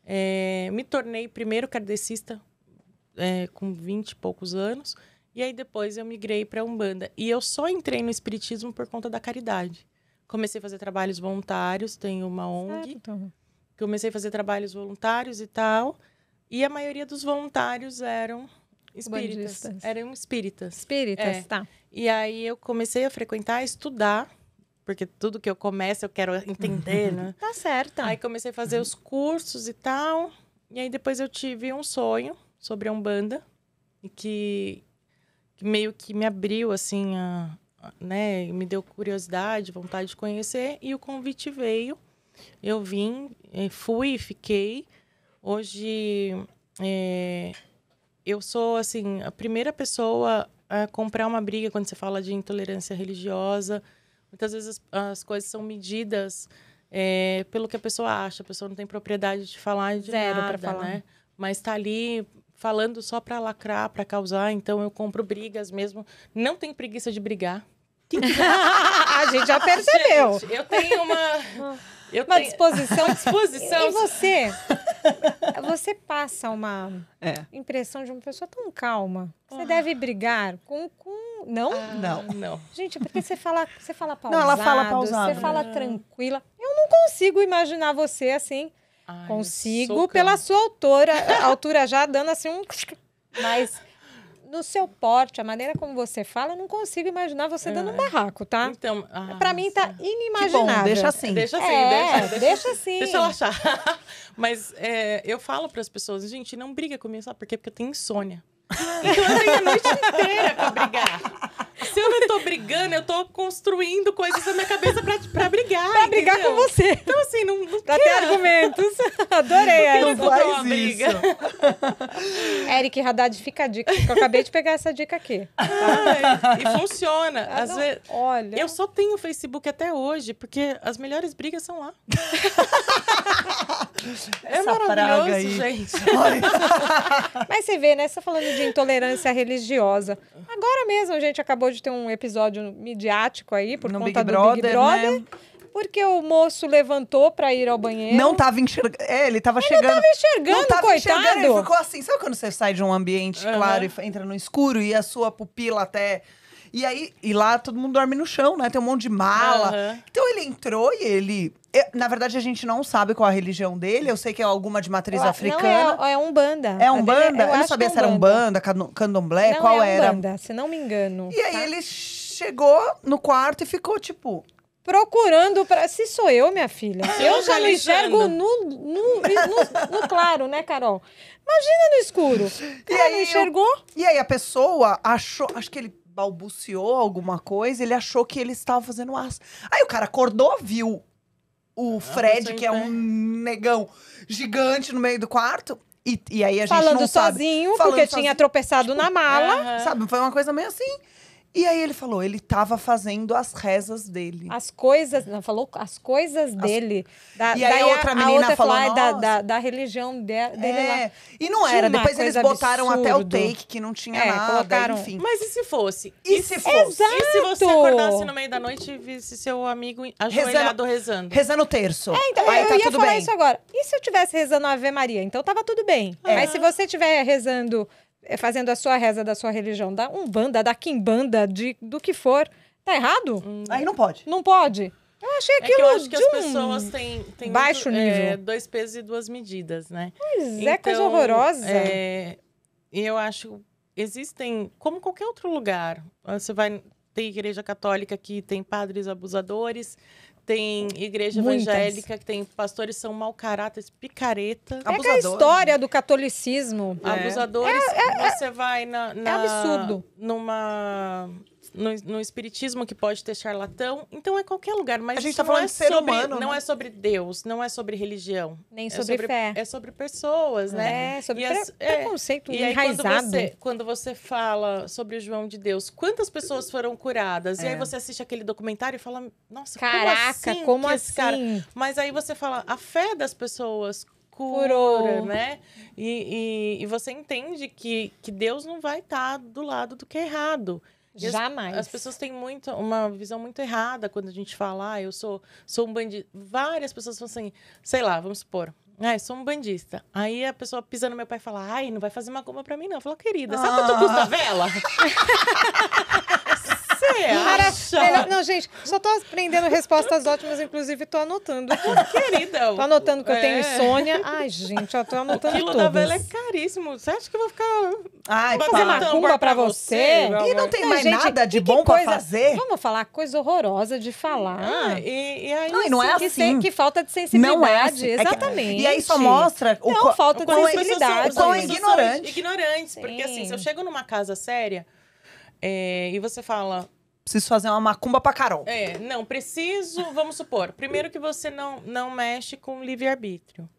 É, me tornei primeiro cardecista é, com 20 e poucos anos. E aí depois eu migrei para Umbanda. E eu só entrei no espiritismo por conta da caridade. Comecei a fazer trabalhos voluntários, tenho uma ONG. Certo. Então. Comecei a fazer trabalhos voluntários e tal. E a maioria dos voluntários eram espíritas. Eram espíritas. Espíritas, é. tá. E aí eu comecei a frequentar, estudar, porque tudo que eu começo eu quero entender, né? Tá certo. Aí comecei a fazer os cursos e tal. E aí depois eu tive um sonho sobre a Umbanda e que, que meio que me abriu, assim, a, a, né? Me deu curiosidade, vontade de conhecer e o convite veio. Eu vim, eh, fui, fiquei. Hoje é, eu sou assim a primeira pessoa a comprar uma briga quando você fala de intolerância religiosa. Muitas vezes as, as coisas são medidas é, pelo que a pessoa acha. A pessoa não tem propriedade de falar de Zero nada, falar. né? Mas está ali falando só para lacrar, para causar, então eu compro brigas mesmo. Não tenho preguiça de brigar. É? a gente já percebeu. Gente, eu tenho uma. Eu uma tenho... disposição. Uma disposição. E, você? Você passa uma é. impressão de uma pessoa tão calma. Você ah. deve brigar com. com... Não? Ah, não? Não. Gente, porque você fala, você fala pausado. Não, ela fala pausado. Você fala né? tranquila. Eu não consigo imaginar você assim. Ai, consigo, pela sua altura, altura já dando assim um. Mas no seu porte, a maneira como você fala, eu não consigo imaginar você é. dando um é. barraco, tá? Então, ah, para mim tá inimaginável. Bom, deixa assim. Deixa assim, é, assim, é deixa, deixa, deixa assim. Deixa ela achar. Mas é, eu falo para as pessoas, gente, não briga comigo, sabe por quê? Porque eu tenho insônia. Então eu tenho a noite inteira pra brigar. Se eu não tô brigando, eu tô construindo coisas na minha cabeça pra, pra brigar. Pra brigar com você. Então, assim, não. não argumentos. Adorei essa. Não faz isso. Eric Haddad, fica a dica, Porque eu acabei de pegar essa dica aqui. Tá? Ai, e funciona. Ah, Às vezes. Olha. Eu só tenho Facebook até hoje, porque as melhores brigas são lá. É Essa praga aí. gente. Mas você vê, né? Você tá falando de intolerância religiosa. Agora mesmo a gente acabou de ter um episódio midiático aí por no conta Big do Brother, Big Brother. Né? porque o moço levantou para ir ao banheiro. Não tava enxergando. É, ele tava ele chegando. Não tava enxergando, não tava coitado. Enxergando, ele ficou assim. Sabe quando você sai de um ambiente uhum. claro e entra no escuro e a sua pupila até e aí, e lá todo mundo dorme no chão, né? Tem um monte de mala. Uhum. Então ele entrou e ele. Eu, é, na verdade, a gente não sabe qual a religião dele. Eu sei que é alguma de matriz eu, africana. Não, é, é Umbanda. É Umbanda? É, eu, eu não sabia é se era Umbanda, Candomblé, não, qual é Umbanda, era. se não me engano. E tá? aí ele chegou no quarto e ficou tipo procurando para se sou eu, minha filha. Eu já me enxergo no, no, no, no, claro, né, Carol? Imagina no escuro. e aí não enxergou? Eu, e aí a pessoa achou, acho que ele balbuciou alguma coisa, ele achou que ele estava fazendo aço. Aí o cara acordou, viu o ah, Fred, que é um negão gigante no meio do quarto. E, e aí a gente falando não sozinho, sabe. Falando porque sozinho, tinha tropeçado tipo, na mala. É, sabe, foi uma coisa meio assim. E aí ele falou, ele estava fazendo as rezas dele. As coisas, não, falou as coisas as... dele. Da, e aí a outra menina a outra falou, falou é da, da, da, religião de, dele é. lá. E não era, depois eles botaram absurdo. até o take que não tinha é, nada, colocaram... enfim. Mas e se fosse? E, e se fosse? Exato. E se você acordasse no meio da noite e visse seu amigo ajoelhado rezando? Rezando, o terço. É, então, aí eu, tá eu falar bem. isso agora. E se eu tivesse rezando a Ave Maria? Então tava tudo bem. É. Mas se você estiver rezando é fazendo a sua reza da sua religião, da Umbanda, da Quimbanda, de, do que for, tá errado? Hum. Aí não pode. Não pode. Eu achei aquilo é que eu acho que as um pessoas têm, têm baixo muito, é, nível. É, dois pesos e duas medidas, né? Pois então, é, coisa então, horrorosa. É, eu acho existem, como qualquer outro lugar, você vai tem igreja católica que tem padres abusadores, tem igreja Muitas. evangélica que tem pastores são mau caráter, picareta. Abusadores. a história do catolicismo. É. Abusadores, é, é, você vai na, é na, É absurdo. Numa no, no, espiritismo que pode ter charlatão. Então é qualquer lugar. Mas a gente tá falando é de ser sobre, humano. Não né? é sobre Deus, não é sobre religião. Nem é sobre, fé. É sobre pessoas, né? É, sobre e pre é. preconceito e enraizado. Aí quando, você, quando você fala sobre o João de Deus, quantas pessoas foram curadas? E aí é. você assiste aquele documentário e fala, nossa, Caraca, como assim? Como assim? Cara... Mas aí você fala, a fé das pessoas cura, Curou. né? E, e, e, você entende que, que Deus não vai estar tá do lado do que é errado. Jamais. As, pessoas têm muito, uma visão muito errada quando a gente fala, ah, eu sou, sou um bandido. Várias pessoas falam assim, sei lá, vamos supor, ah, eu sou um bandista. Aí a pessoa pisa no meu pai e fala, ai, não vai fazer uma macumba pra mim não. Eu falo, querida, sabe ah. quanto custa a vela? Você Melhor... Não, gente, só tô aprendendo respostas ótimas, inclusive tô anotando. Querida. Tô anotando que eu tenho é. insônia. Ai, gente, eu tô anotando tudo. O quilo da vela é caríssimo. Você acha que eu vou ficar... Ai, vou fazer macumba pra você? você? E não tem mais gente, nada de bom coisa... pra fazer? Vamos falar coisa horrorosa de falar. Ah, e, e aí... Não, e não é que assim. Tem, que falta de sensibilidade. Não é assim. Exatamente. É que... E aí só mostra... O não, falta de sensibilidade. Quão ignorantes. Ignorantes, porque assim, se eu chego numa casa séria... É, e você fala. Preciso fazer uma macumba pra Carol. É, não, preciso. Vamos supor, primeiro que você não, não mexe com livre-arbítrio.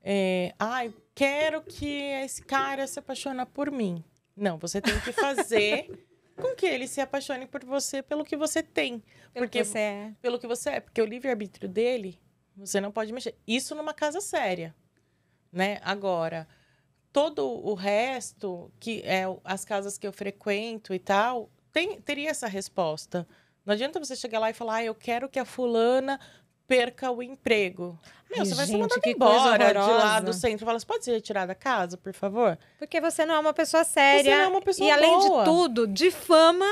É, ai, quero que esse cara se apaixone por mim. Não, você tem que fazer com que ele se apaixone por você pelo que você tem. Pelo porque, que você é. Pelo que você é. Porque o livre-arbítrio dele, você não pode mexer. Isso numa casa séria, né? Agora, todo o resto, que é as casas que eu frequento e tal, tem, teria essa resposta. Não adianta você chegar lá e falar, ah, eu quero que a fulana perca o emprego. Meu, você vai se ser mandada embora de lá do centro. Fala, você pode ser retirada da casa, por favor? Porque você não é uma pessoa séria. Você não é uma pessoa E boa. além de tudo, de fama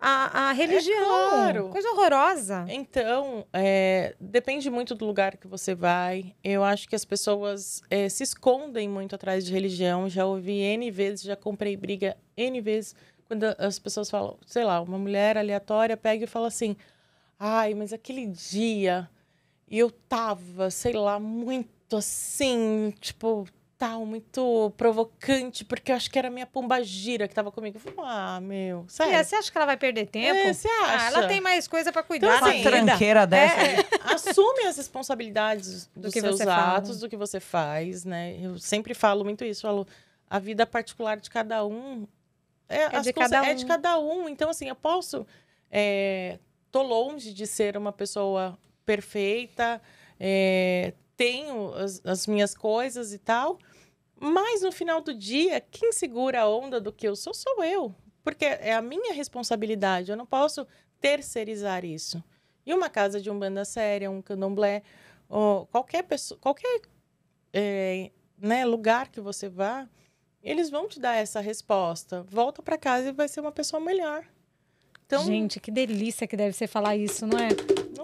a, a é religião. É claro. Coisa horrorosa. Então, é, depende muito do lugar que você vai. Eu acho que as pessoas é, se escondem muito atrás de religião. Já ouvi N vezes, já comprei briga N vezes. Quando as pessoas falam, sei lá, uma mulher aleatória pega e fala assim: ai, mas aquele dia eu tava, sei lá, muito assim, tipo, brutal, muito provocante, porque eu acho que era a minha pombagira que tava comigo. Eu falei, ah, meu, sério. E, você acha que ela vai perder tempo? É, você acha? Ah, ela tem mais coisa para cuidar. Então, né? assim, uma tranqueira é, dessa. Né? É, assume as responsabilidades dos do seus atos, fala. do que você faz, né? Eu sempre falo muito isso, falo, a vida particular de cada um é, é de, cada um. é de cada um. Então, assim, eu posso... É, tô longe de ser uma pessoa perfeita, é, tenho as, as minhas coisas e tal. Mas no final do dia, quem segura a onda do que eu sou sou eu, porque é a minha responsabilidade. Eu não posso terceirizar isso. E uma casa de umbanda séria, um candomblé, qualquer pessoa, qualquer é, né, lugar que você vá, eles vão te dar essa resposta. Volta para casa e vai ser uma pessoa melhor. Então... Gente, que delícia que deve ser falar isso, não é?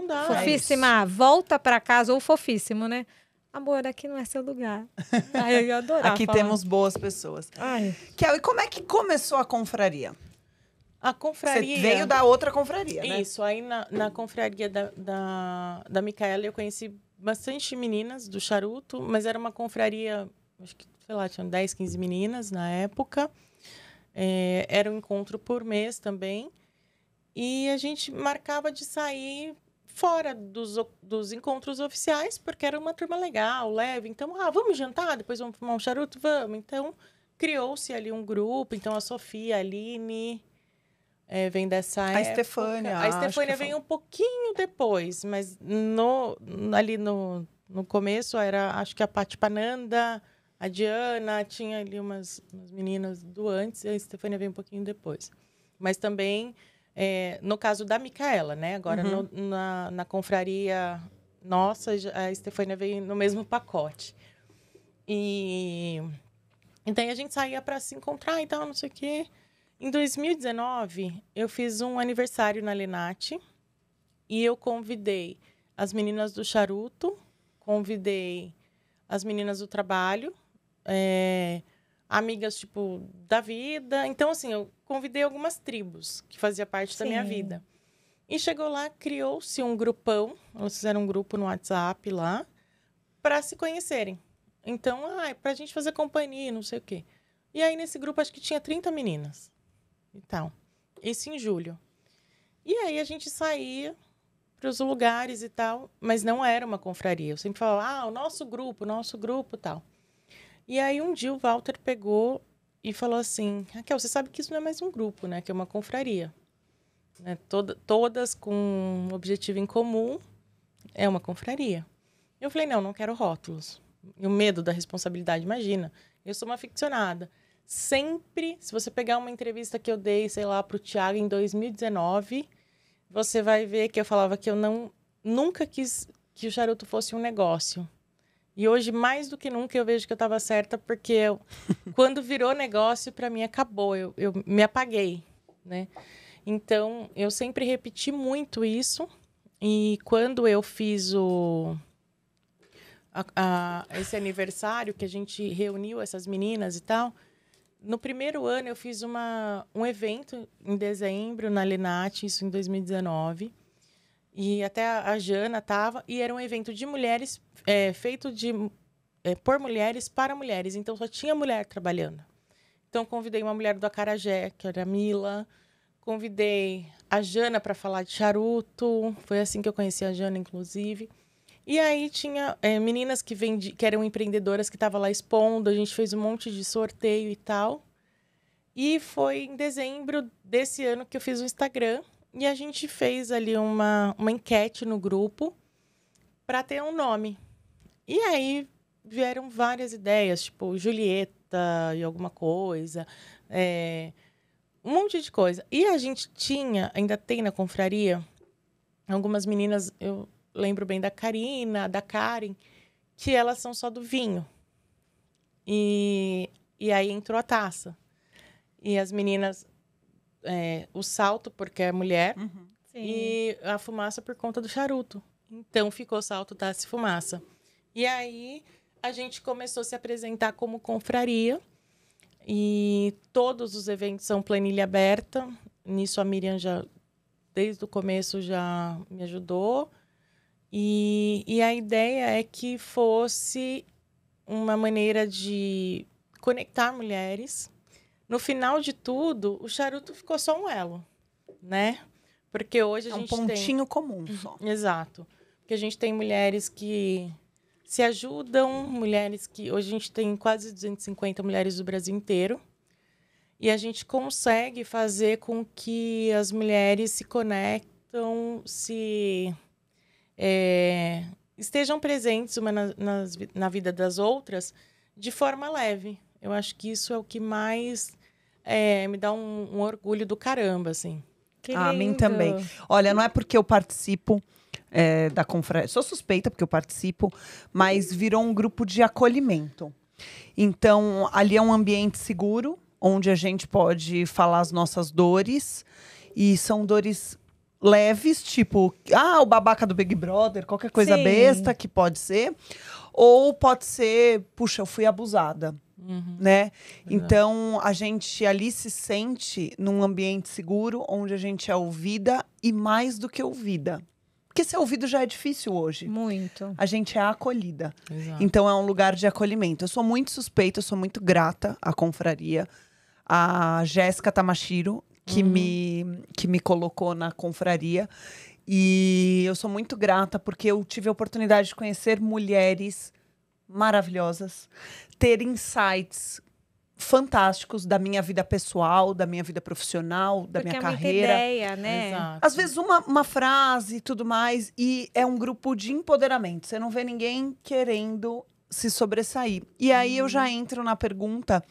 Não dá. Fofíssima, volta para casa, ou fofíssimo, né? Amor, aqui não é seu lugar. Ai, eu aqui falar. temos boas pessoas. Ai. Kel, e como é que começou a confraria? A confraria. Você veio da outra confraria, né? Isso, aí na, na confraria da, da, da Micaela eu conheci bastante meninas do charuto, mas era uma confraria, acho que, sei lá, tinham 10, 15 meninas na época. É, era um encontro por mês também. E a gente marcava de sair fora dos, dos encontros oficiais, porque era uma turma legal, leve. Então, ah, vamos jantar, depois vamos fumar um charuto? Vamos. Então, criou-se ali um grupo. Então, a Sofia, a Aline é, vem dessa a época. Estefânia, a Estefânia vem um pouquinho depois, mas no, ali no, no começo era, acho que a Pati Pananda, a Diana, tinha ali umas, umas meninas do antes, e a Estefânia veio um pouquinho depois. Mas também é, no caso da Micaela, né? Agora uhum. no, na, na confraria nossa, a Estefânia veio no mesmo pacote. E, então a gente saía para se encontrar e tal, não sei o quê. Em 2019, eu fiz um aniversário na Lenate e eu convidei as meninas do charuto, convidei as meninas do trabalho, é, amigas, tipo, da vida. Então, assim, eu convidei algumas tribos que fazia parte Sim. da minha vida. E chegou lá, criou-se um grupão, eles fizeram um grupo no WhatsApp lá, para se conhecerem. Então, ah, é para a gente fazer companhia, não sei o quê. E aí, nesse grupo, acho que tinha 30 meninas e tal. Isso em julho. E aí, a gente saía para os lugares e tal, mas não era uma confraria. Eu sempre falava, ah, o nosso grupo, o nosso grupo tal. E aí, um dia, o Walter pegou e falou assim: Raquel, você sabe que isso não é mais um grupo, né? Que é uma confraria. Né? Toda, todas com um objetivo em comum, é uma confraria. Eu falei: não, não quero rótulos. E o medo da responsabilidade, imagina. Eu sou uma ficcionada. Sempre, se você pegar uma entrevista que eu dei, sei lá, para o Tiago em 2019, você vai ver que eu falava que eu não nunca quis que o charuto fosse um negócio. E hoje, mais do que nunca, eu vejo que eu estava certa, porque eu, quando virou negócio, para mim acabou, eu, eu me apaguei, né? Então, eu sempre repeti muito isso. E quando eu fiz o, a, a, esse aniversário, que a gente reuniu essas meninas e tal, no primeiro ano eu fiz uma, um evento em dezembro na Lenate, isso em 2019. E até a Jana tava, e era um evento de mulheres, é, feito de, é, por mulheres para mulheres. Então só tinha mulher trabalhando. Então convidei uma mulher do Acarajé, que era a Mila. Convidei a Jana para falar de charuto. Foi assim que eu conheci a Jana, inclusive. E aí tinha é, meninas que, vendi, que eram empreendedoras que estavam lá expondo. A gente fez um monte de sorteio e tal. E foi em dezembro desse ano que eu fiz o Instagram. E a gente fez ali uma, uma enquete no grupo para ter um nome. E aí vieram várias ideias, tipo Julieta e alguma coisa, é, um monte de coisa. E a gente tinha, ainda tem na confraria, algumas meninas, eu lembro bem da Karina, da Karen, que elas são só do vinho. E, e aí entrou a taça. E as meninas é, o salto, porque é mulher, uhum. e a fumaça por conta do charuto. Então ficou salto e Fumaça. E aí a gente começou a se apresentar como confraria. E todos os eventos são planilha aberta. Nisso a Miriam já, desde o começo, já me ajudou. E, e a ideia é que fosse uma maneira de conectar mulheres no final de tudo, o charuto ficou só um elo, né? Porque hoje a é um gente. Um pontinho comum só. Uhum, exato. Porque a gente tem mulheres que se ajudam, mulheres que. Hoje a gente tem quase 250 mulheres do Brasil inteiro. E a gente consegue fazer com que as mulheres se conectam, se é, estejam presentes uma na, nas, na vida das outras de forma leve. Eu acho que isso é o que mais é, me dá um, um, orgulho do caramba, assim. Que ah, a mim também. Olha, não é porque eu participo é, da conferência. Sou suspeita porque eu participo, mas virou um grupo de acolhimento. Então, ali é um ambiente seguro, onde a gente pode falar as nossas dores. E são dores leves, tipo, ah, o babaca do Big Brother, qualquer coisa Sim. besta que pode ser. Ou pode ser, puxa, eu fui abusada. Uhum. Né? Então a gente ali se sente num ambiente seguro onde a gente é ouvida e mais do que ouvida. Porque ser ouvido já é difícil hoje. Muito. A gente é acolhida. Exato. Então é um lugar de acolhimento. Eu sou muito suspeita, eu sou muito grata à confraria, a Jéssica Tamashiro, que, uhum. me, que me colocou na confraria. E eu sou muito grata porque eu tive a oportunidade de conhecer mulheres maravilhosas, ter insights fantásticos da minha vida pessoal, da minha vida profissional, da Porque minha é carreira. Muita ideia, né? Exato. Às vezes uma, uma frase e tudo mais, e é um grupo de empoderamento. Você não vê ninguém querendo se sobressair. E aí hum. eu já uhum. entro na pergunta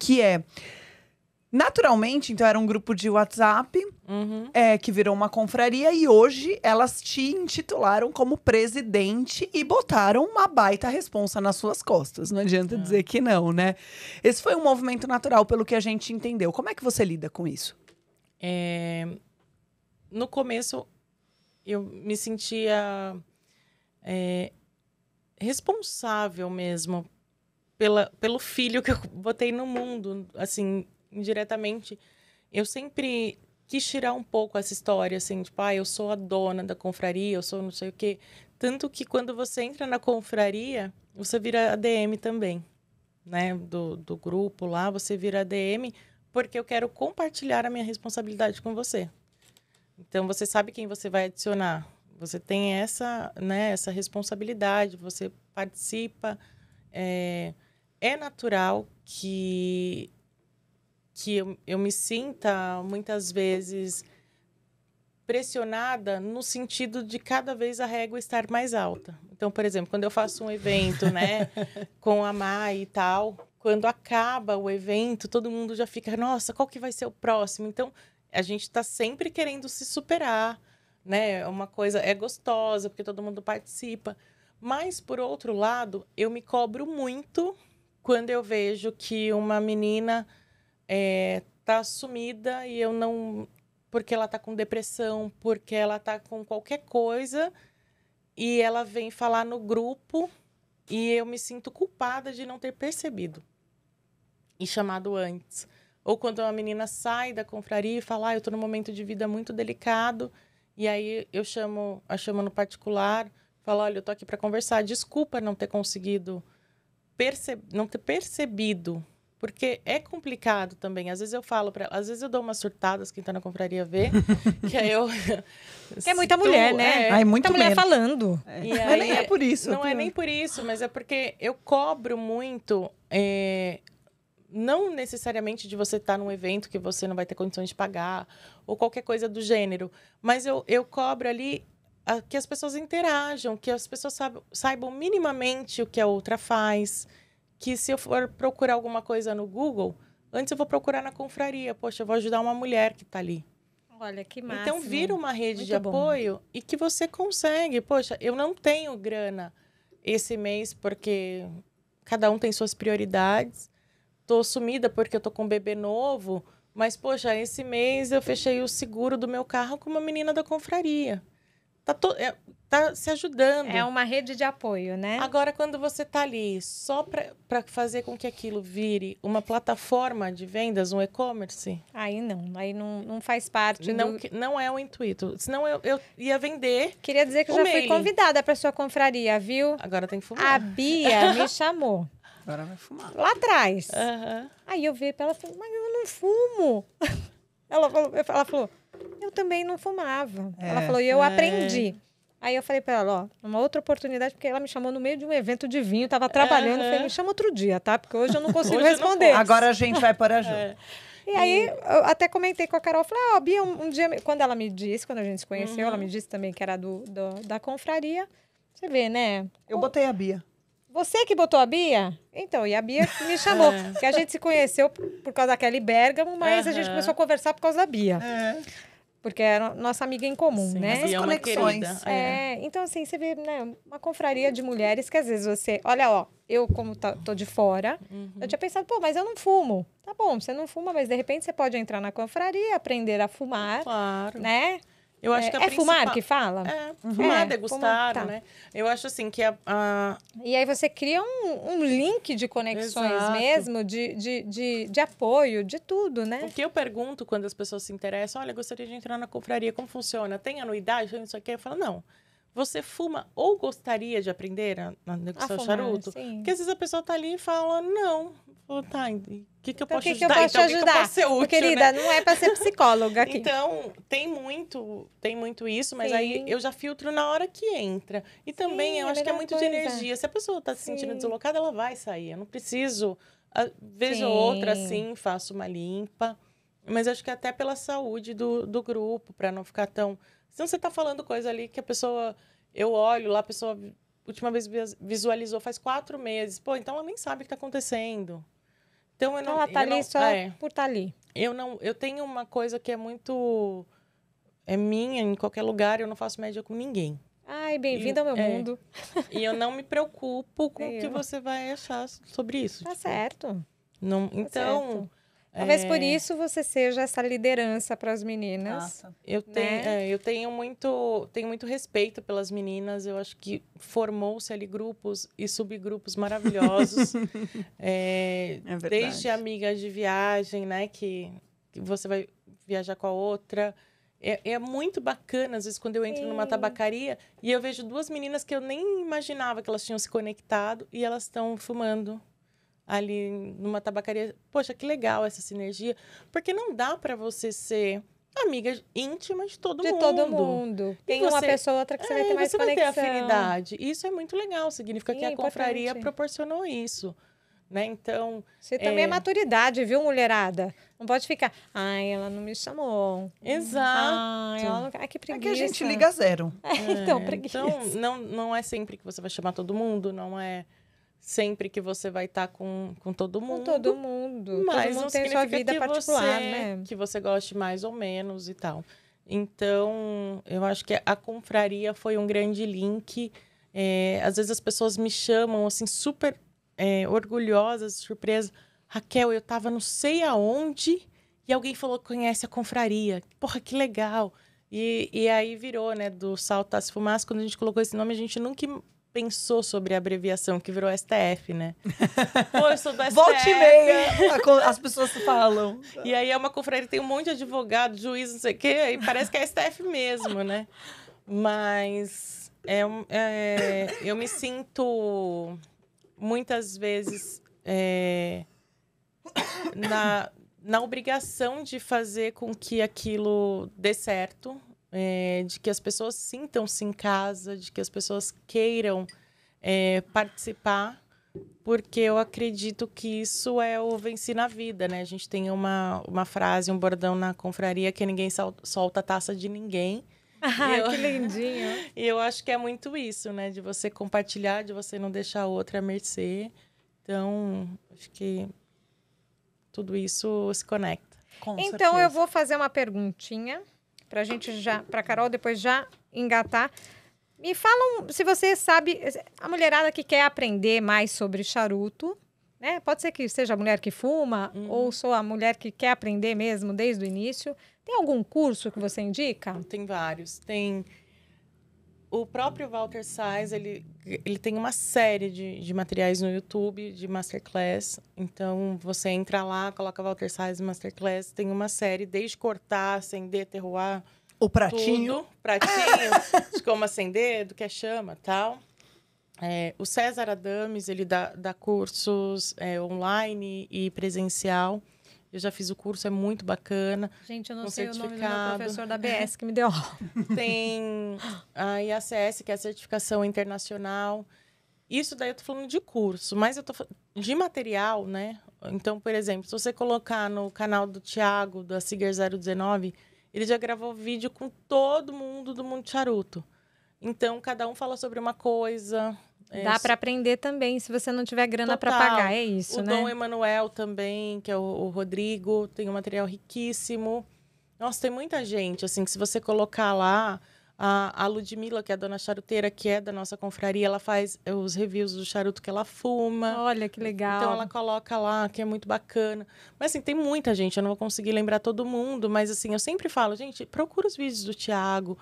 que é Naturalmente, então era um grupo de WhatsApp uhum. é, que virou uma confraria e hoje elas te intitularam como presidente e botaram uma baita responsa nas suas costas. Não adianta é. dizer que não, né? Esse foi um movimento natural, pelo que a gente entendeu. Como é que você lida com isso? É... No começo, eu me sentia é, responsável mesmo pela, pelo filho que eu botei no mundo. Assim, indiretamente, eu sempre quis tirar um pouco essa história, assim, tipo, ah, eu sou a dona da confraria, eu sou não sei o quê. Tanto que quando você entra na confraria, você vira ADM também, né? Do, do grupo lá, você vira ADM, porque eu quero compartilhar a minha responsabilidade com você. Então, você sabe quem você vai adicionar. Você tem essa, né, essa responsabilidade, você participa. É, é natural que que eu, eu me sinta muitas vezes pressionada no sentido de cada vez a régua estar mais alta. Então, por exemplo, quando eu faço um evento, né, com a Mai e tal, quando acaba o evento, todo mundo já fica, nossa, qual que vai ser o próximo? Então, a gente está sempre querendo se superar, né? É uma coisa é gostosa porque todo mundo participa, mas por outro lado, eu me cobro muito quando eu vejo que uma menina é, tá sumida e eu não. Porque ela tá com depressão, porque ela tá com qualquer coisa, e ela vem falar no grupo e eu me sinto culpada de não ter percebido e chamado antes. Ou quando uma menina sai da confraria e fala, ah, eu tô num momento de vida muito delicado, e aí eu chamo, a chamo no particular, falo, olha, eu tô aqui para conversar, desculpa não ter conseguido perce não ter percebido porque é complicado também. Às vezes eu falo para às vezes eu dou umas surtadas quem tá na confraria vê, que aí eu que é muita então, mulher, tu, né? É, muita mulher menos. falando. É. E aí, é por isso. Não é nem por isso, mas é porque eu cobro muito é, não necessariamente de você estar tá num evento que você não vai ter condições de pagar ou qualquer coisa do gênero, mas eu, eu cobro ali a, que as pessoas interajam, que as pessoas saibam, saibam minimamente o que a outra faz, que se eu for procurar alguma coisa no Google, antes eu vou procurar na confraria. Poxa, eu vou ajudar uma mulher que está ali. Olha que massa. Então vira uma rede Muito de bom. apoio e que você consegue. Poxa, eu não tenho grana esse mês porque cada um tem suas prioridades. Tô sumida porque eu tô com um bebê novo, mas poxa, esse mês eu fechei o seguro do meu carro com uma menina da confraria. Tá to... É, tá se ajudando. É uma rede de apoio, né? Agora, quando você está ali só para fazer com que aquilo vire uma plataforma de vendas, um e-commerce. Aí não, aí não, não faz parte. Não, do... não é o intuito. Senão eu, eu ia vender. Queria dizer que eu já fui convidada para sua confraria, viu? Agora tem que fumar. A Bia me chamou. Agora vai fumar. Lá atrás. Uhum. Aí eu vi pra ela falou, mas eu não fumo. Ela falou, ela falou, eu também não fumava. É, ela falou, e eu é. aprendi. Aí eu falei para ela, ó, uma outra oportunidade, porque ela me chamou no meio de um evento de vinho, tava trabalhando, uhum. falei, me chama outro dia, tá? Porque hoje eu não consigo responder. Não Agora a gente vai para junto. É. E, aí, eu até comentei com a Carol, falei, ah, Bia, um, um, dia, quando ela me disse, quando a gente se conheceu, uhum. ela me disse também que era do, do da confraria. Você vê, né? Eu o... botei a Bia. Você que botou a Bia? Então, e a Bia me chamou. É. que a gente se conheceu por causa da Kelly Bergamo, mas uhum. a gente começou a conversar por causa da Bia. É porque era é nossa amiga em comum, Sim, né? Essas é conexões. É, é, então, assim, você vê, né? Uma confraria de mulheres que às vezes você. Olha, ó, eu, como tá, tô de fora, uhum. eu tinha pensado, pô, mas eu não fumo. Tá bom, você não fuma, mas de repente você pode entrar na confraria, aprender a fumar. Claro. Né? Eu acho é, que é principal... fumar que fala? É, uhum. fumar, é, degustar, é, fumar, tá. né? Eu acho assim que a, a... E aí você cria um, um link de conexões Exato. mesmo, de, de, de, de, apoio, de tudo, né? O que eu pergunto quando as pessoas se interessam, olha, gostaria de entrar na confraria, como funciona? Tem anuidade? Não sei o Eu falo, não. Você fuma ou gostaria de aprender a, negociar a fumar, charuto? Sim. Porque às vezes a pessoa tá ali e fala, não, Falou, tá, o que, que eu então, posso que ajudar? Que eu posso então, ajudar? Que, que eu posso útil, Querida, né? não é para ser psicóloga aqui. então, tem muito, tem muito isso, mas Sim. aí eu já filtro na hora que entra. E também Sim, eu é acho que é muito coisa. de energia. Se a pessoa está se sentindo Sim. deslocada, ela vai sair. Eu não preciso. Vejo outra assim, faço uma limpa. Mas acho que até pela saúde do, do grupo, para não ficar tão. Senão você está falando coisa ali que a pessoa. Eu olho lá, a pessoa última vez visualizou faz quatro meses. Pô, então ela nem sabe o que está acontecendo. Então eu não. Ela tá ali não, só é, por estar tá ali. Eu não. Eu tenho uma coisa que é muito é minha em qualquer lugar. Eu não faço média com ninguém. Ai, bem-vindo ao meu é, mundo. E eu não me preocupo com o que você vai achar sobre isso. Tá tipo, certo. Não, tá então certo. Talvez é... por isso você seja essa liderança para as meninas. Nossa. Eu tenho, né? é, eu tenho muito, tenho muito respeito pelas meninas. Eu acho que formou-se ali grupos e subgrupos maravilhosos. é, é desde amigas de viagem, né, que, que você vai viajar com a outra. É, é, muito bacana, às vezes, quando eu entro Sim. numa tabacaria e eu vejo duas meninas que eu nem imaginava que elas tinham se conectado e elas estão fumando ali numa tabacaria. Poxa, que legal essa sinergia. Porque não dá para você ser amiga íntima de todo de mundo. De todo mundo. Tem você, uma pessoa, outra que você é, vai ter é, mais você conexão. Você vai ter afinidade. Isso é muito legal. Significa que a importante. confraria proporcionou isso. Né? Então. Você é... também é maturidade, viu, mulherada? Não pode ficar. Ai, ela não me chamou. Exato. Ai, ela não... Ai que preguiça. É que a gente liga zero. É, então, é, preguiça. Então, não, não é sempre que você vai chamar todo mundo, não é sempre que você vai estar tá com, com todo mundo. Com todo mundo. Mas todo mundo tem sua vida particular, você, né? Que você goste mais ou menos e tal. Então, eu acho que a confraria foi um grande link. É, às vezes as pessoas me chamam, assim, super é, orgulhosas, surpresas. Raquel, eu tava não sei aonde e alguém falou que conhece a confraria. Porra, que legal! E, e aí virou, né, do Saltas Fumaça. Quando a gente colocou esse nome, a gente nunca pensou sobre a abreviação, que virou STF, né? Pô, eu sou do STF. Volte meia! As pessoas falam. E aí é uma confraria, tem um monte de advogado, juiz, não sei o quê, e parece que é STF mesmo, né? Mas é, é eu me sinto muitas vezes é, na, na obrigação de fazer com que aquilo dê certo, é, de que as pessoas sintam-se em casa, de que as pessoas queiram é, participar, porque eu acredito que isso é o vencer na vida, né? A gente tem uma, uma frase, um bordão na confraria que ninguém solta a taça de ninguém. Ah, eu... que lindinho. E eu acho que é muito isso, né? De você compartilhar, de você não deixar a outra à mercê. Então, acho que tudo isso se conecta. Com então, certeza. eu vou fazer uma perguntinha para a gente já, para Carol depois já engatar. Me falam se você sabe, a mulherada que quer aprender mais sobre charuto, né? Pode ser que seja a mulher que fuma uhum. ou sou a mulher que quer aprender mesmo desde o início. Tem algum curso que você indica? Tem vários. Tem o próprio Walter Sais, ele, ele tem uma série de, de materiais no YouTube, de masterclass. Então, você entra lá, coloca Walter Sais Masterclass, tem uma série, desde cortar, acender, terroir. O pratinho. Tudo, pratinho, de como acender, do que é chama tal. É, o César Adames, ele dá, dá cursos é, online e presencial. Eu já fiz o curso, é muito bacana. Gente, eu não sei o nome do professor da BS que me deu Tem a IACS, que é a certificação internacional. Isso daí eu tô falando de curso, mas eu tô de material, né? Então, por exemplo, se você colocar no canal do Thiago, da Siger 019, ele já gravou vídeo com todo mundo do mundo charuto. Então, cada um fala sobre uma coisa, é Dá para aprender também, se você não tiver grana para pagar, é isso, o né? O Dom Emanuel também, que é o, o, Rodrigo, tem um material riquíssimo. Nossa, tem muita gente, assim, que se você colocar lá, a, a Ludmilla, que é a dona charuteira, que é da nossa confraria, ela faz é, os reviews do charuto que ela fuma. Olha, que legal. Então ela coloca lá, que é muito bacana. Mas assim, tem muita gente, eu não vou conseguir lembrar todo mundo, mas assim, eu sempre falo, gente, procura os vídeos do Tiago,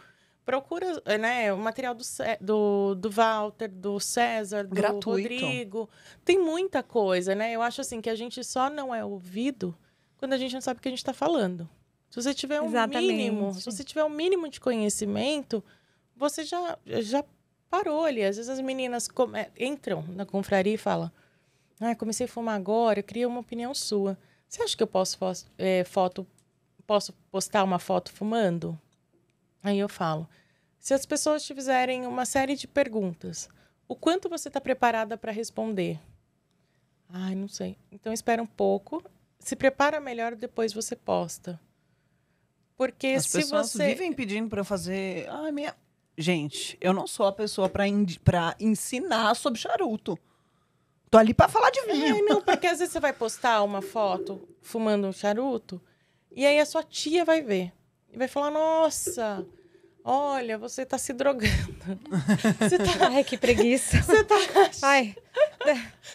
procura né, o material do, do, do Walter, do César, do Gratuito. Rodrigo. Tem muita coisa, né? Eu acho assim que a gente só não é ouvido quando a gente não sabe o que a gente está falando. Se você tiver um Exatamente. mínimo, se você tiver um mínimo de conhecimento, você já, já parou ali. Às vezes as meninas come... entram na confraria e falam: ah, comecei a fumar agora, eu queria uma opinião sua. Você acha que eu posso, é, foto, posso postar uma foto fumando? Aí eu falo: se as pessoas te fizerem uma série de perguntas, o quanto você está preparada para responder? Ai, ah, não sei. Então espera um pouco, se prepara melhor, depois você posta. Porque as se pessoas você vivem pedindo para fazer, ai ah, minha Gente, eu não sou a pessoa para in... ensinar sobre charuto. Tô ali para falar de vinho. É, não, porque às vezes você vai postar uma foto fumando um charuto e aí a sua tia vai ver e vai falar: nossa. Olha, você tá se drogando. Você tá... Ai, que preguiça. Você tá... Ai.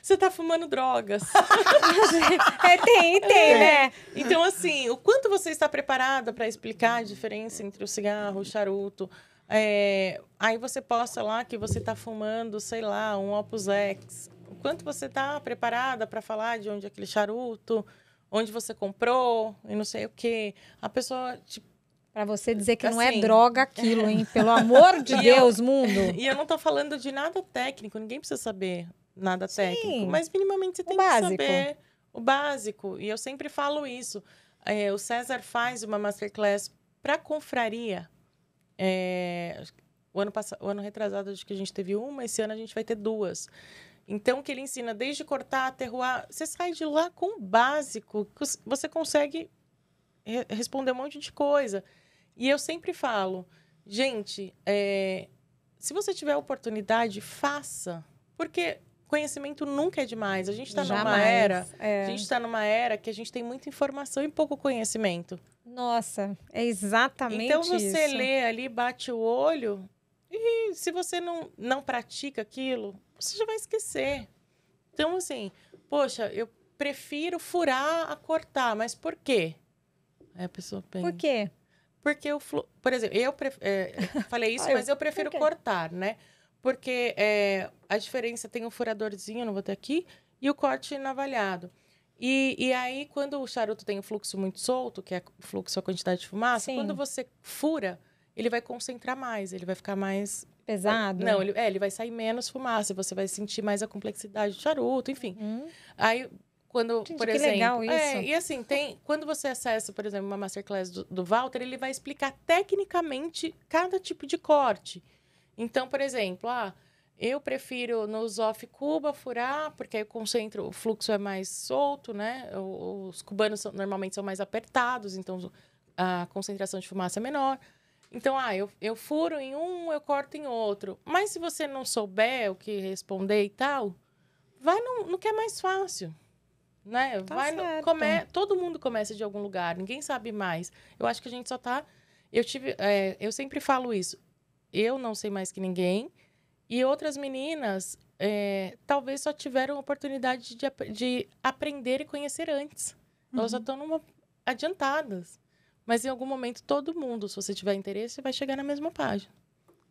Você tá fumando drogas. É, tem, tem, é. né? Então, assim, o quanto você está preparada para explicar a diferença entre o cigarro, o charuto. É... Aí você posta lá que você tá fumando, sei lá, um Opus X. O quanto você está preparada para falar de onde é aquele charuto, onde você comprou e não sei o quê. A pessoa, tipo, Pra você dizer que assim, não é assim. droga aquilo, hein? Pelo amor de Deus, eu, mundo! E eu não tô falando de nada técnico, ninguém precisa saber nada Sim, técnico. Mas minimamente você tem básico. que saber o básico. E eu sempre falo isso. É, o César faz uma masterclass pra confraria. É, o, ano passado, o ano retrasado, acho que a gente teve uma, esse ano a gente vai ter duas. Então, que ele ensina desde cortar, aterroar. Você sai de lá com o básico, você consegue responder um monte de coisa. E eu sempre falo, gente, é, se você tiver oportunidade, faça. Porque conhecimento nunca é demais. A gente está numa era. É. A gente está numa era que a gente tem muita informação e pouco conhecimento. Nossa, é exatamente Então você isso. lê ali, bate o olho, e se você não, não pratica aquilo, você já vai esquecer. Então, assim, poxa, eu prefiro furar a cortar, mas por quê? Aí a pessoa pensa. Por quê? Porque o flu... Por exemplo, eu pref... é, é falei isso, ah, mas eu prefiro okay. cortar, né? Porque é, a diferença tem o um furadorzinho, não vou ter aqui, e o corte navalhado. E, e aí, quando o charuto tem o um fluxo muito solto, que é o fluxo, a quantidade de fumaça, Sim. quando você fura, ele vai concentrar mais, ele vai ficar mais pesado? Não, né? ele, é, ele vai sair menos fumaça, você vai sentir mais a complexidade do charuto, enfim. Uhum. Aí quando, Gente, por que exemplo, legal é, isso. É, e assim, tem, quando você acessa, por exemplo, uma masterclass do, do Walter, ele vai explicar tecnicamente cada tipo de corte. Então, por exemplo, ah, eu prefiro nos off Cuba furar, porque aí eu concentro, o fluxo é mais solto, né? Os cubanos são, normalmente são mais apertados, então a concentração de fumaça é menor. Então, ah, eu, eu furo em um, eu corto em outro. Mas se você não souber o que responder e tal, vai no, no que é mais fácil né? Tá vai no, come, todo mundo começa de algum lugar, ninguém sabe mais. Eu acho que a gente só tá. Eu tive, é, eu sempre falo isso. Eu não sei mais que ninguém e outras meninas é, talvez só tiveram oportunidade de, de aprender e conhecer antes. Uhum. Elas já estão adiantadas. Mas em algum momento todo mundo, se você tiver interesse, vai chegar na mesma página.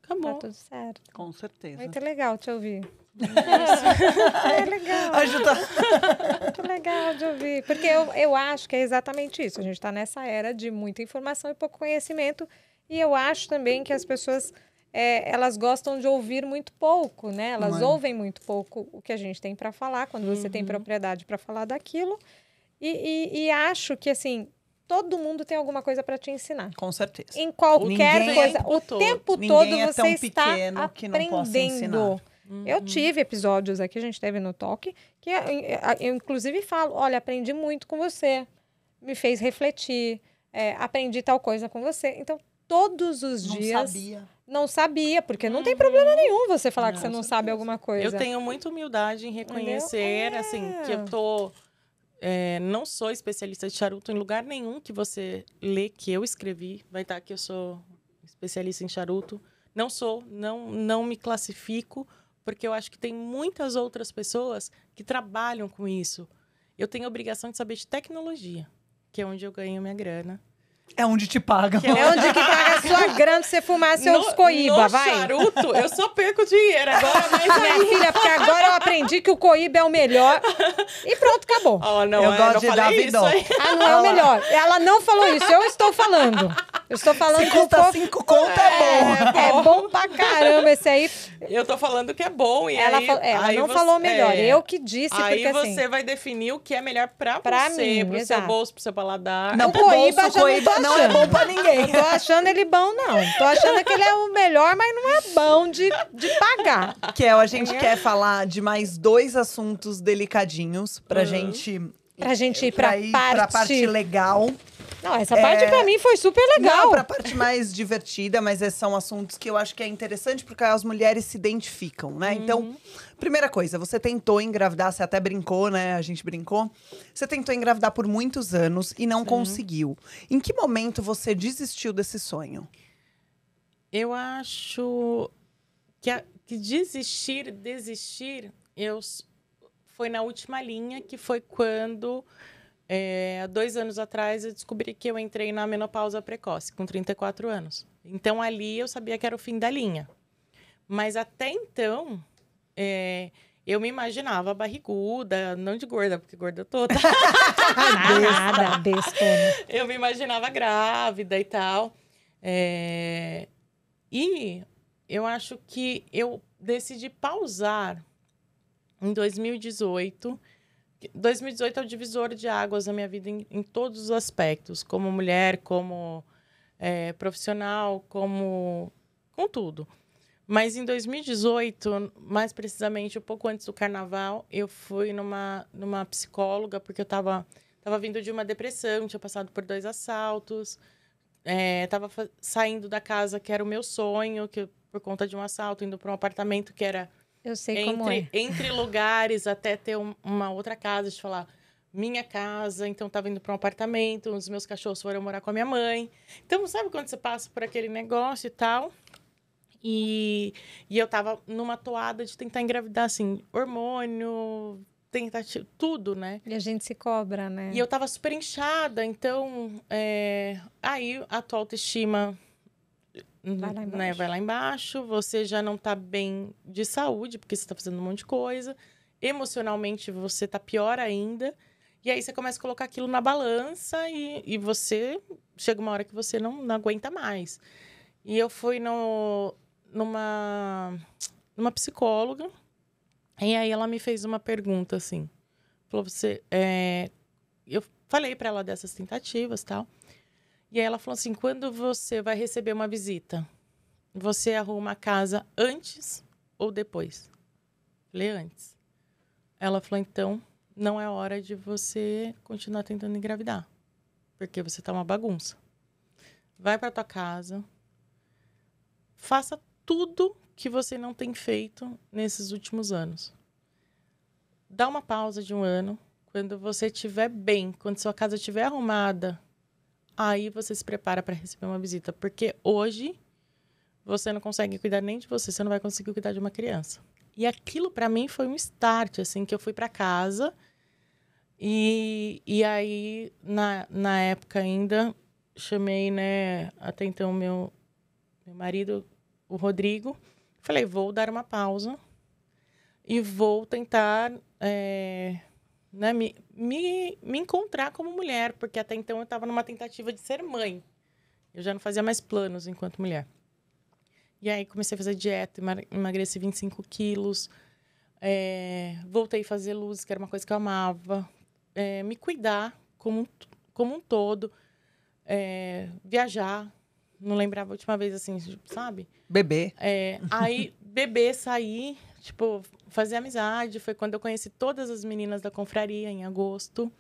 Acabou. Tá tudo certo. Com certeza. Muito legal te ouvir é legal. Ajuda. Que legal de ouvir. Porque eu, eu acho que é exatamente isso. A gente está nessa era de muita informação e pouco conhecimento. E eu acho também que as pessoas é, elas gostam de ouvir muito pouco, né? Elas Mano. É? ouvem muito pouco o que a gente tem para falar, quando você uhum. tem propriedade para falar daquilo. E, e, e, acho que, assim, todo mundo tem alguma coisa para te ensinar. Com certeza. Em qualquer Ninguém é coisa. É o tempo todo, todo é você é tão está pequeno aprendendo. que não possa ensinar. Uhum. Eu tive episódios aqui, a gente teve no toque, que eu, eh, eh, eu, inclusive falo: olha, aprendi muito com você, me fez refletir, é, aprendi tal coisa com você. Então, todos os não dias. Sabia. Não sabia, porque não tem uhum. problema nenhum você falar não, que você não sabe alguma coisa. Eu tenho muita humildade em reconhecer, é. assim, que eu tô. É, não sou especialista de charuto em lugar nenhum que você lê que eu escrevi. Vai estar tá que eu sou especialista em charuto. Não sou, não, não me classifico porque eu acho que tem muitas outras pessoas que trabalham com isso. Eu tenho a obrigação de saber de tecnologia, que é onde eu ganho minha grana. É onde te pagam. é onde que paga a sua grana se você fumar seus coíba, no vai. charuto, eu só perco dinheiro agora, mas Minha filha, porque agora eu aprendi que o coíba é o melhor e pronto, acabou. Oh, não, eu é, gosto não de dar vidão. Ah, não é o melhor. Ela não falou isso, eu estou falando. Eu estou falando que conta que cinco conta é, é bom. É bom pra caramba esse aí. Eu tô falando que é bom e ela aí, é, ela aí não você, falou melhor. É, eu que disse aí porque assim. Aí você vai definir o que é melhor pra, pra você, mim, pro exato. seu bolso, pro seu paladar. Não, o Coíba já Coíba não, não é bom pra ninguém. Não tô achando ele bom não. Tô achando que ele é o melhor, mas não é bom de, de pagar. Kel, a gente é. quer falar de mais dois assuntos delicadinhos pra uhum. gente Pra gente ir pra, pra, ir parte... pra parte legal. Não, essa parte é. pra para mim foi super legal. Não, pra parte mais divertida, mas esses é, são assuntos que eu acho que é interessante porque as mulheres se identificam, né? Uhum. Então, primeira coisa, você tentou engravidar, você até brincou, né? A gente brincou. Você tentou engravidar por muitos anos e não Sim. conseguiu. Em que momento você desistiu desse sonho? Eu acho que, a, que desistir, desistir, eu foi na última linha que foi quando é, dois anos atrás, eu descobri que eu entrei na menopausa precoce, com 34 anos. Então, ali eu sabia que era o fim da linha. Mas até então, é, eu me imaginava barriguda, não de gorda, porque gorda eu tô. Tá? Nada, besta. Né? Eu me imaginava grávida e tal. É, e eu acho que eu decidi pausar em 2018 2018 é o divisor de águas na minha vida em, em todos os aspectos, como mulher, como é, profissional, como com tudo. Mas em 2018, mais precisamente um pouco antes do carnaval, eu fui numa, numa psicóloga porque eu estava tava vindo de uma depressão, tinha passado por dois assaltos, estava é, saindo da casa que era o meu sonho, que por conta de um assalto indo para um apartamento que era eu sei entre, como é. Entre lugares, até ter um, uma outra casa, de falar minha casa, então tava indo para um apartamento, os meus cachorros foram morar com a minha mãe. Então, sabe quando você passa por aquele negócio e tal? E, e eu tava numa toada de tentar engravidar, assim, hormônio, tentativa, tudo, né? E a gente se cobra, né? E eu tava super inchada, então é... aí a tua autoestima Uhum, vai, lá uhum. Né, embaixo. Né? vai lá embaixo, você já não tá bem de saúde, porque você tá fazendo um monte de coisa. Emocionalmente você tá pior ainda. E aí você começa a colocar aquilo na balança e, e você chega uma hora que você não, não aguenta mais. E eu fui no, numa, numa psicóloga, e aí ela me fez uma pergunta assim. Falou, você. É... Eu falei para ela dessas tentativas tal. E aí ela falou assim: quando você vai receber uma visita, você arruma a casa antes ou depois? Falei, antes. Ela falou: então não é hora de você continuar tentando engravidar, porque você tá uma bagunça. Vai para tua casa, faça tudo que você não tem feito nesses últimos anos. Dá uma pausa de um ano. Quando você estiver bem, quando sua casa estiver arrumada, aí você se prepara para receber uma visita. Porque hoje você não consegue cuidar nem de você, você não vai conseguir cuidar de uma criança. E aquilo para mim foi um start, assim, que eu fui para casa. E, e aí, na, na época ainda, chamei, né, até então meu, meu marido, o Rodrigo. Falei, vou dar uma pausa e vou tentar é, né, me, me, me encontrar como mulher, porque até então eu estava numa tentativa de ser mãe. Eu já não fazia mais planos enquanto mulher. E aí comecei a fazer dieta, emagreci 25 quilos, é, voltei a fazer luz, que era uma coisa que eu amava, é, me cuidar como, como um todo, é, viajar, não lembrava a última vez, assim, sabe? Bebê. É, aí beber, sair, tipo, fazer amizade. Foi quando eu conheci todas as meninas da confraria, em agosto.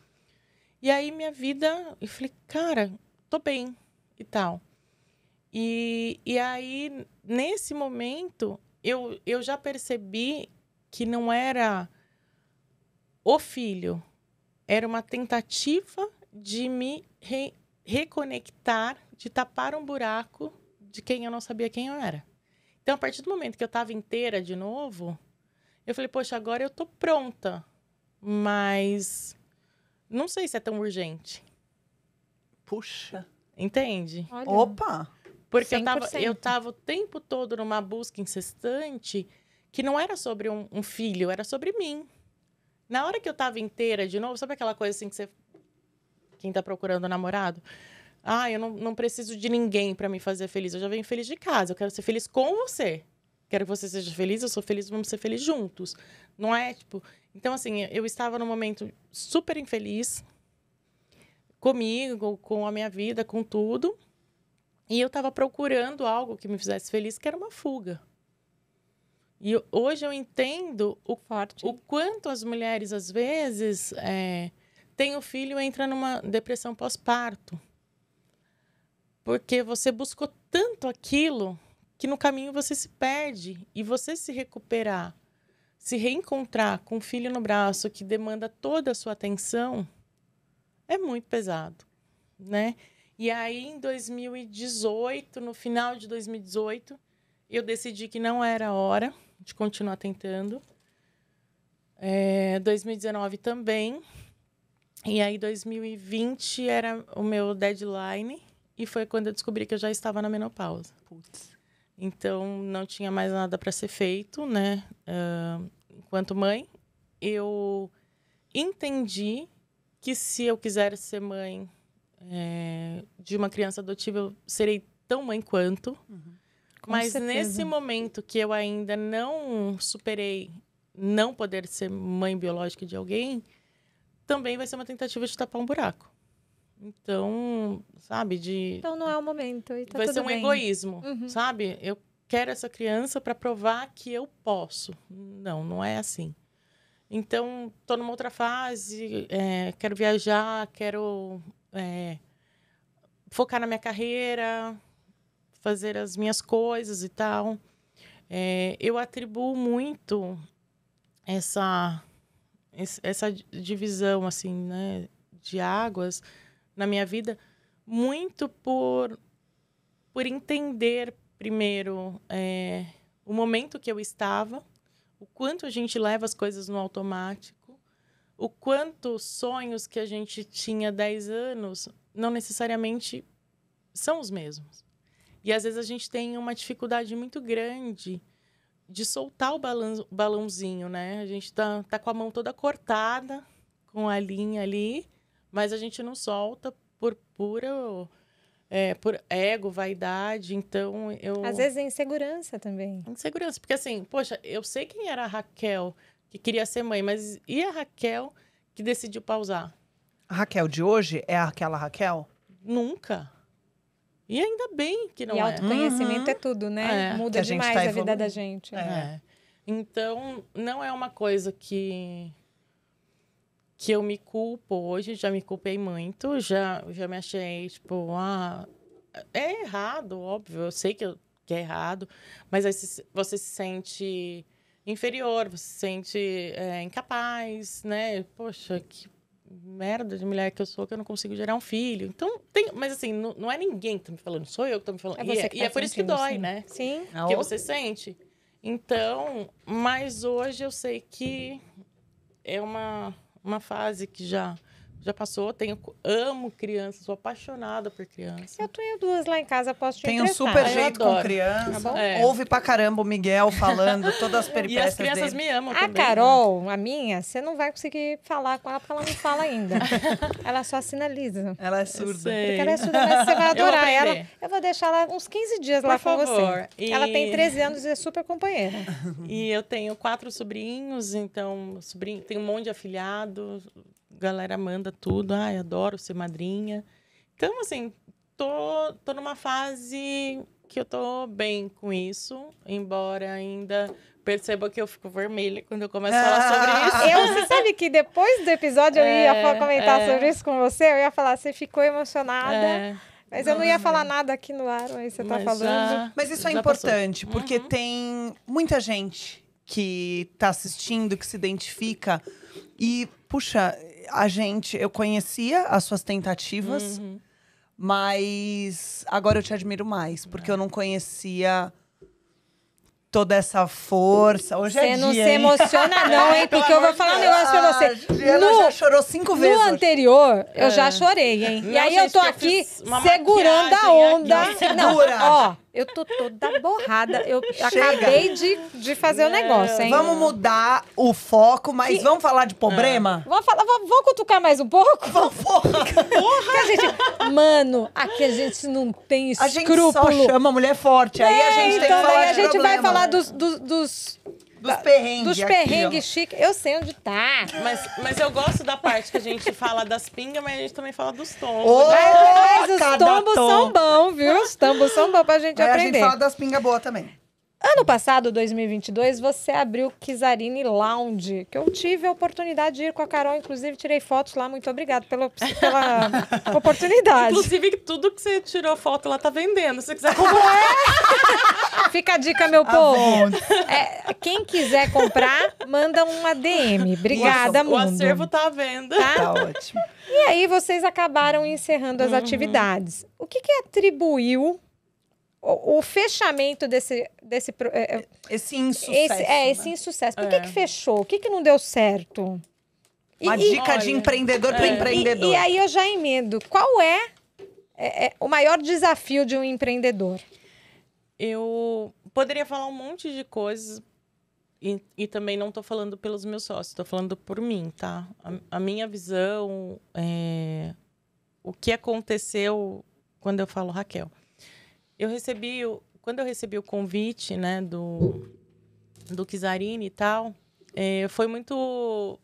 E aí, minha vida, eu falei, cara, tô bem e tal. E, e aí, nesse momento, eu, eu já percebi que não era o filho, era uma tentativa de me re reconectar, de tapar um buraco de quem eu não sabia quem eu era. Então, a partir do momento que eu estava inteira de novo, eu falei, poxa, agora eu tô pronta. Mas não sei se é tão urgente. Puxa. Entende? Olha. Opa! Porque eu tava, eu tava o tempo todo numa busca incessante que não era sobre um, um, filho, era sobre mim. Na hora que eu tava inteira de novo, sabe aquela coisa assim que você. Quem tá procurando o namorado? Ah, eu não, não preciso de ninguém para me fazer feliz. Eu já venho feliz de casa. Eu quero ser feliz com você. Quero que você seja feliz, eu sou feliz, vamos ser felizes juntos. Não é tipo. Então, assim, eu estava num momento super infeliz comigo, com a minha vida, com tudo. E eu estava procurando algo que me fizesse feliz, que era uma fuga. E hoje eu entendo o, Forte. o quanto as mulheres, às vezes, é, têm o filho e entra numa depressão pós-parto. Porque você buscou tanto aquilo que no caminho você se perde e você se recuperar, se reencontrar com o um filho no braço que demanda toda a sua atenção é muito pesado, né? E aí em 2018, no final de 2018, eu decidi que não era hora de continuar tentando. É, 2019 também. E aí 2020 era o meu deadline e foi quando eu descobri que eu já estava na menopausa. Putz. Então, não tinha mais nada para ser feito, né? Uh, enquanto mãe, eu entendi que se eu quiser ser mãe é, de uma criança adotiva, eu serei tão mãe quanto. Uhum. Mas certeza. nesse momento que eu ainda não superei não poder ser mãe biológica de alguém, também vai ser uma tentativa de tapar um buraco. Então, sabe, de. Então não é o momento. Tá vai ser um bem. egoísmo, uhum. sabe? Eu quero essa criança para provar que eu posso. Não, não é assim. Então, estou numa outra fase, é, quero viajar, quero é, focar na minha carreira, fazer as minhas coisas e tal. É, eu atribuo muito essa, essa divisão, assim, né, de águas na minha vida muito por, por entender, primeiro, é, o momento que eu estava, o quanto a gente leva as coisas no automático, o quanto sonhos que a gente tinha 10 anos não necessariamente são os mesmos. E às vezes a gente tem uma dificuldade muito grande de soltar o balão, balãozinho, né? A gente tá, tá com a mão toda cortada, com a linha ali, mas a gente não solta por pura é, por ego, vaidade, então eu... Às vezes é insegurança também. Insegurança, porque assim, poxa, eu sei quem era a Raquel, que queria ser mãe, mas e a Raquel que decidiu pausar? A Raquel de hoje é aquela Raquel? Nunca. E ainda bem que não e é. E autoconhecimento é uhum. é tudo, né? É. Muda tá demais a, tá a vida da gente. É. Então, não é uma coisa que que eu me culpo hoje, já me culpei muito, já, já me achei, tipo, ah, é errado, óbvio, eu sei que, eu, que é errado, mas você se sente inferior, você se sente é, incapaz, né? Poxa, que merda de mulher que eu sou que eu não consigo gerar um filho. Então, tem, mas assim, não, não é ninguém que tá me falando, sou eu que tô me falando. É e, tá e é tá por isso que dói, assim. né? Sim. que outra... É você sente. Então, mas hoje eu sei que é uma uma fase que já já passou, tenho, amo crianças sou apaixonada por crianças Eu tenho duas lá em casa, posso te Tem um super ah, jeito com criança. Tá é. Ouve pra caramba o Miguel falando todas as peripécias E as crianças dele. me amam A também, né? Carol, né? a minha, você não vai conseguir falar com ela porque ela não fala ainda. ela só sinaliza. Ela é surda. Porque ela é surda, mas você vai adorar eu ela. Eu vou deixar ela uns 15 dias por lá favor. com você. E... Ela tem 13 anos e é super companheira. e eu tenho quatro sobrinhos, então sobrinho, tenho um monte de afilhados galera manda tudo. Ai, adoro ser madrinha. Então, assim, tô, tô numa fase que eu tô bem com isso, embora ainda perceba que eu fico vermelha quando eu começo a falar sobre isso. Eu, você sabe que depois do episódio eu ia é, comentar é. sobre isso com você, eu ia falar, você ficou emocionada. É. Mas não, eu não ia uhum. falar nada aqui no ar, mas você tá mas tá falando. Já, mas isso é importante, passou. Uhum. porque uhum. tem muita gente que tá assistindo, que se identifica e, puxa, a gente, eu conhecia as suas tentativas, uhum. mas agora eu te admiro mais, porque eu não conhecia toda essa força. Hoje é Você é não dia, se hein? emociona, não, hein? Porque eu vou falar um negócio pra você. Giana ah, no, já chorou cinco vezes. No hoje. anterior, eu é. já chorei, hein? Não, e aí gente, eu tô aqui segurando a onda. Aqui. Não, segura. Ó. Eu tô toda borrada. Eu Chega. acabei de, de fazer o negócio, hein? Vamos mudar o foco, mas que... vamos falar de ah. problema? Vamos falar, vamos, vamos cutucar mais um pouco? Vamos porra! porra. a gente, mano, aqui a gente não tem escrúpulo. A gente só chama mulher forte. Aí a é, gente tem que então, falar A gente problema. vai falar dos, dos, dos dos perrengues. Dos perrengues chiques. Eu sei onde tá. Mas, mas eu gosto da parte que a gente fala das pingas, mas a gente também fala dos tombos. Oh, mas, mas os tombos tom. são bons, viu? Os tombos são bons pra gente mas aprender. A gente fala das pingas boas também. Ano passado, 2022, você abriu Kizarini Lounge, que eu tive a oportunidade de ir com a Carol, inclusive tirei fotos lá. Muito obrigada pela, pela oportunidade. Inclusive, tudo que você tirou foto lá tá vendendo. Se você quiser comprar. É. Fica a dica, meu povo. É, quem quiser comprar, manda um ADM. Obrigada, Nossa, mundo. O acervo tá à venda. Tá? tá ótimo. E aí, vocês acabaram encerrando as uhum. atividades. O que, que atribuiu o, fechamento desse. desse é, é, esse é, insucesso. Esse, é, né? esse insucesso. Por que, que fechou? O que, que não deu certo? Uma e, dica de empreendedor para empreendedor. E, e, aí eu já emendo. Qual é, é, é o maior desafio de um empreendedor? Eu poderia falar um monte de coisas, e, e, também não estou falando pelos meus sócios, estou falando por mim, tá? A, a minha visão, é, o que aconteceu quando eu falo Raquel eu recebi, quando eu recebi o convite, né, do, do Kizarini e tal, é, foi muito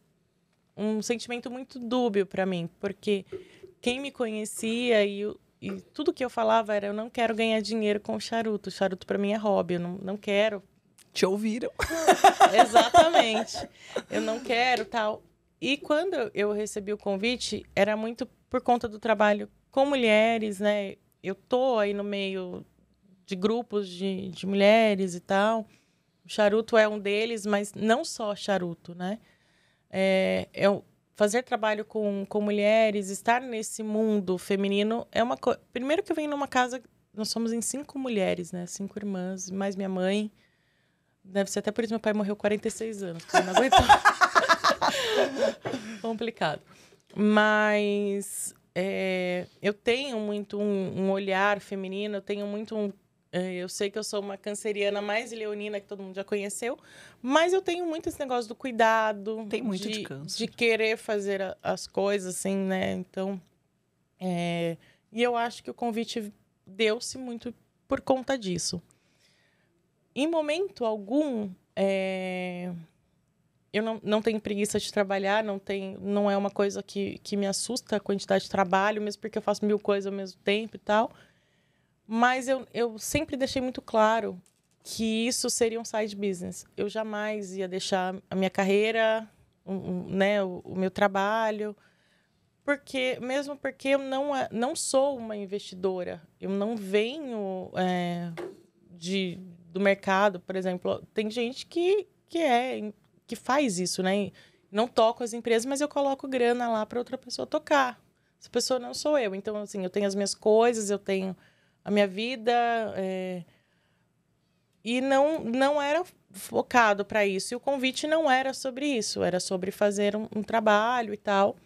um sentimento muito dúbio para mim, porque quem me conhecia e, e, tudo que eu falava era eu não quero ganhar dinheiro com charuto, o charuto para mim é hobby, eu não, não quero. Te ouviram? Exatamente. Eu não quero tal. E quando eu recebi o convite, era muito por conta do trabalho com mulheres, né? eu tô aí no meio de grupos de, de mulheres e tal. O charuto é um deles, mas não só charuto, né? É, eu é fazer trabalho com, com mulheres, estar nesse mundo feminino é uma coisa. Primeiro que eu venho numa casa, nós somos em cinco mulheres, né? Cinco irmãs, mais minha mãe. Deve ser até por isso meu pai morreu 46 anos, porque não aguentou. Complicado. Mas é, eu tenho muito um, um, olhar feminino, eu tenho muito um, é, eu sei que eu sou uma canceriana mais leonina que todo mundo já conheceu, mas eu tenho muito esse negócio do cuidado. Tem muito de, de câncer. De querer fazer a, as coisas, assim, né? Então. É, e eu acho que o convite deu-se muito por conta disso. Em momento algum, eu não, não tenho preguiça de trabalhar, não tem, não é uma coisa que, que me assusta a quantidade de trabalho, mesmo porque eu faço mil coisas ao mesmo tempo e tal. Mas eu, eu sempre deixei muito claro que isso seria um side business. Eu jamais ia deixar a minha carreira, um, um, né, o, o, meu trabalho, porque mesmo porque eu não, é, não sou uma investidora, eu não venho é, de, do mercado, por exemplo. Tem gente que, que é que faz isso, né? Não toco as empresas, mas eu coloco grana lá para outra pessoa tocar. Essa pessoa não sou eu. Então, assim, eu tenho as minhas coisas, eu tenho a minha vida. É... E não, não era focado para isso. E o convite não era sobre isso, era sobre fazer um, um trabalho e tal.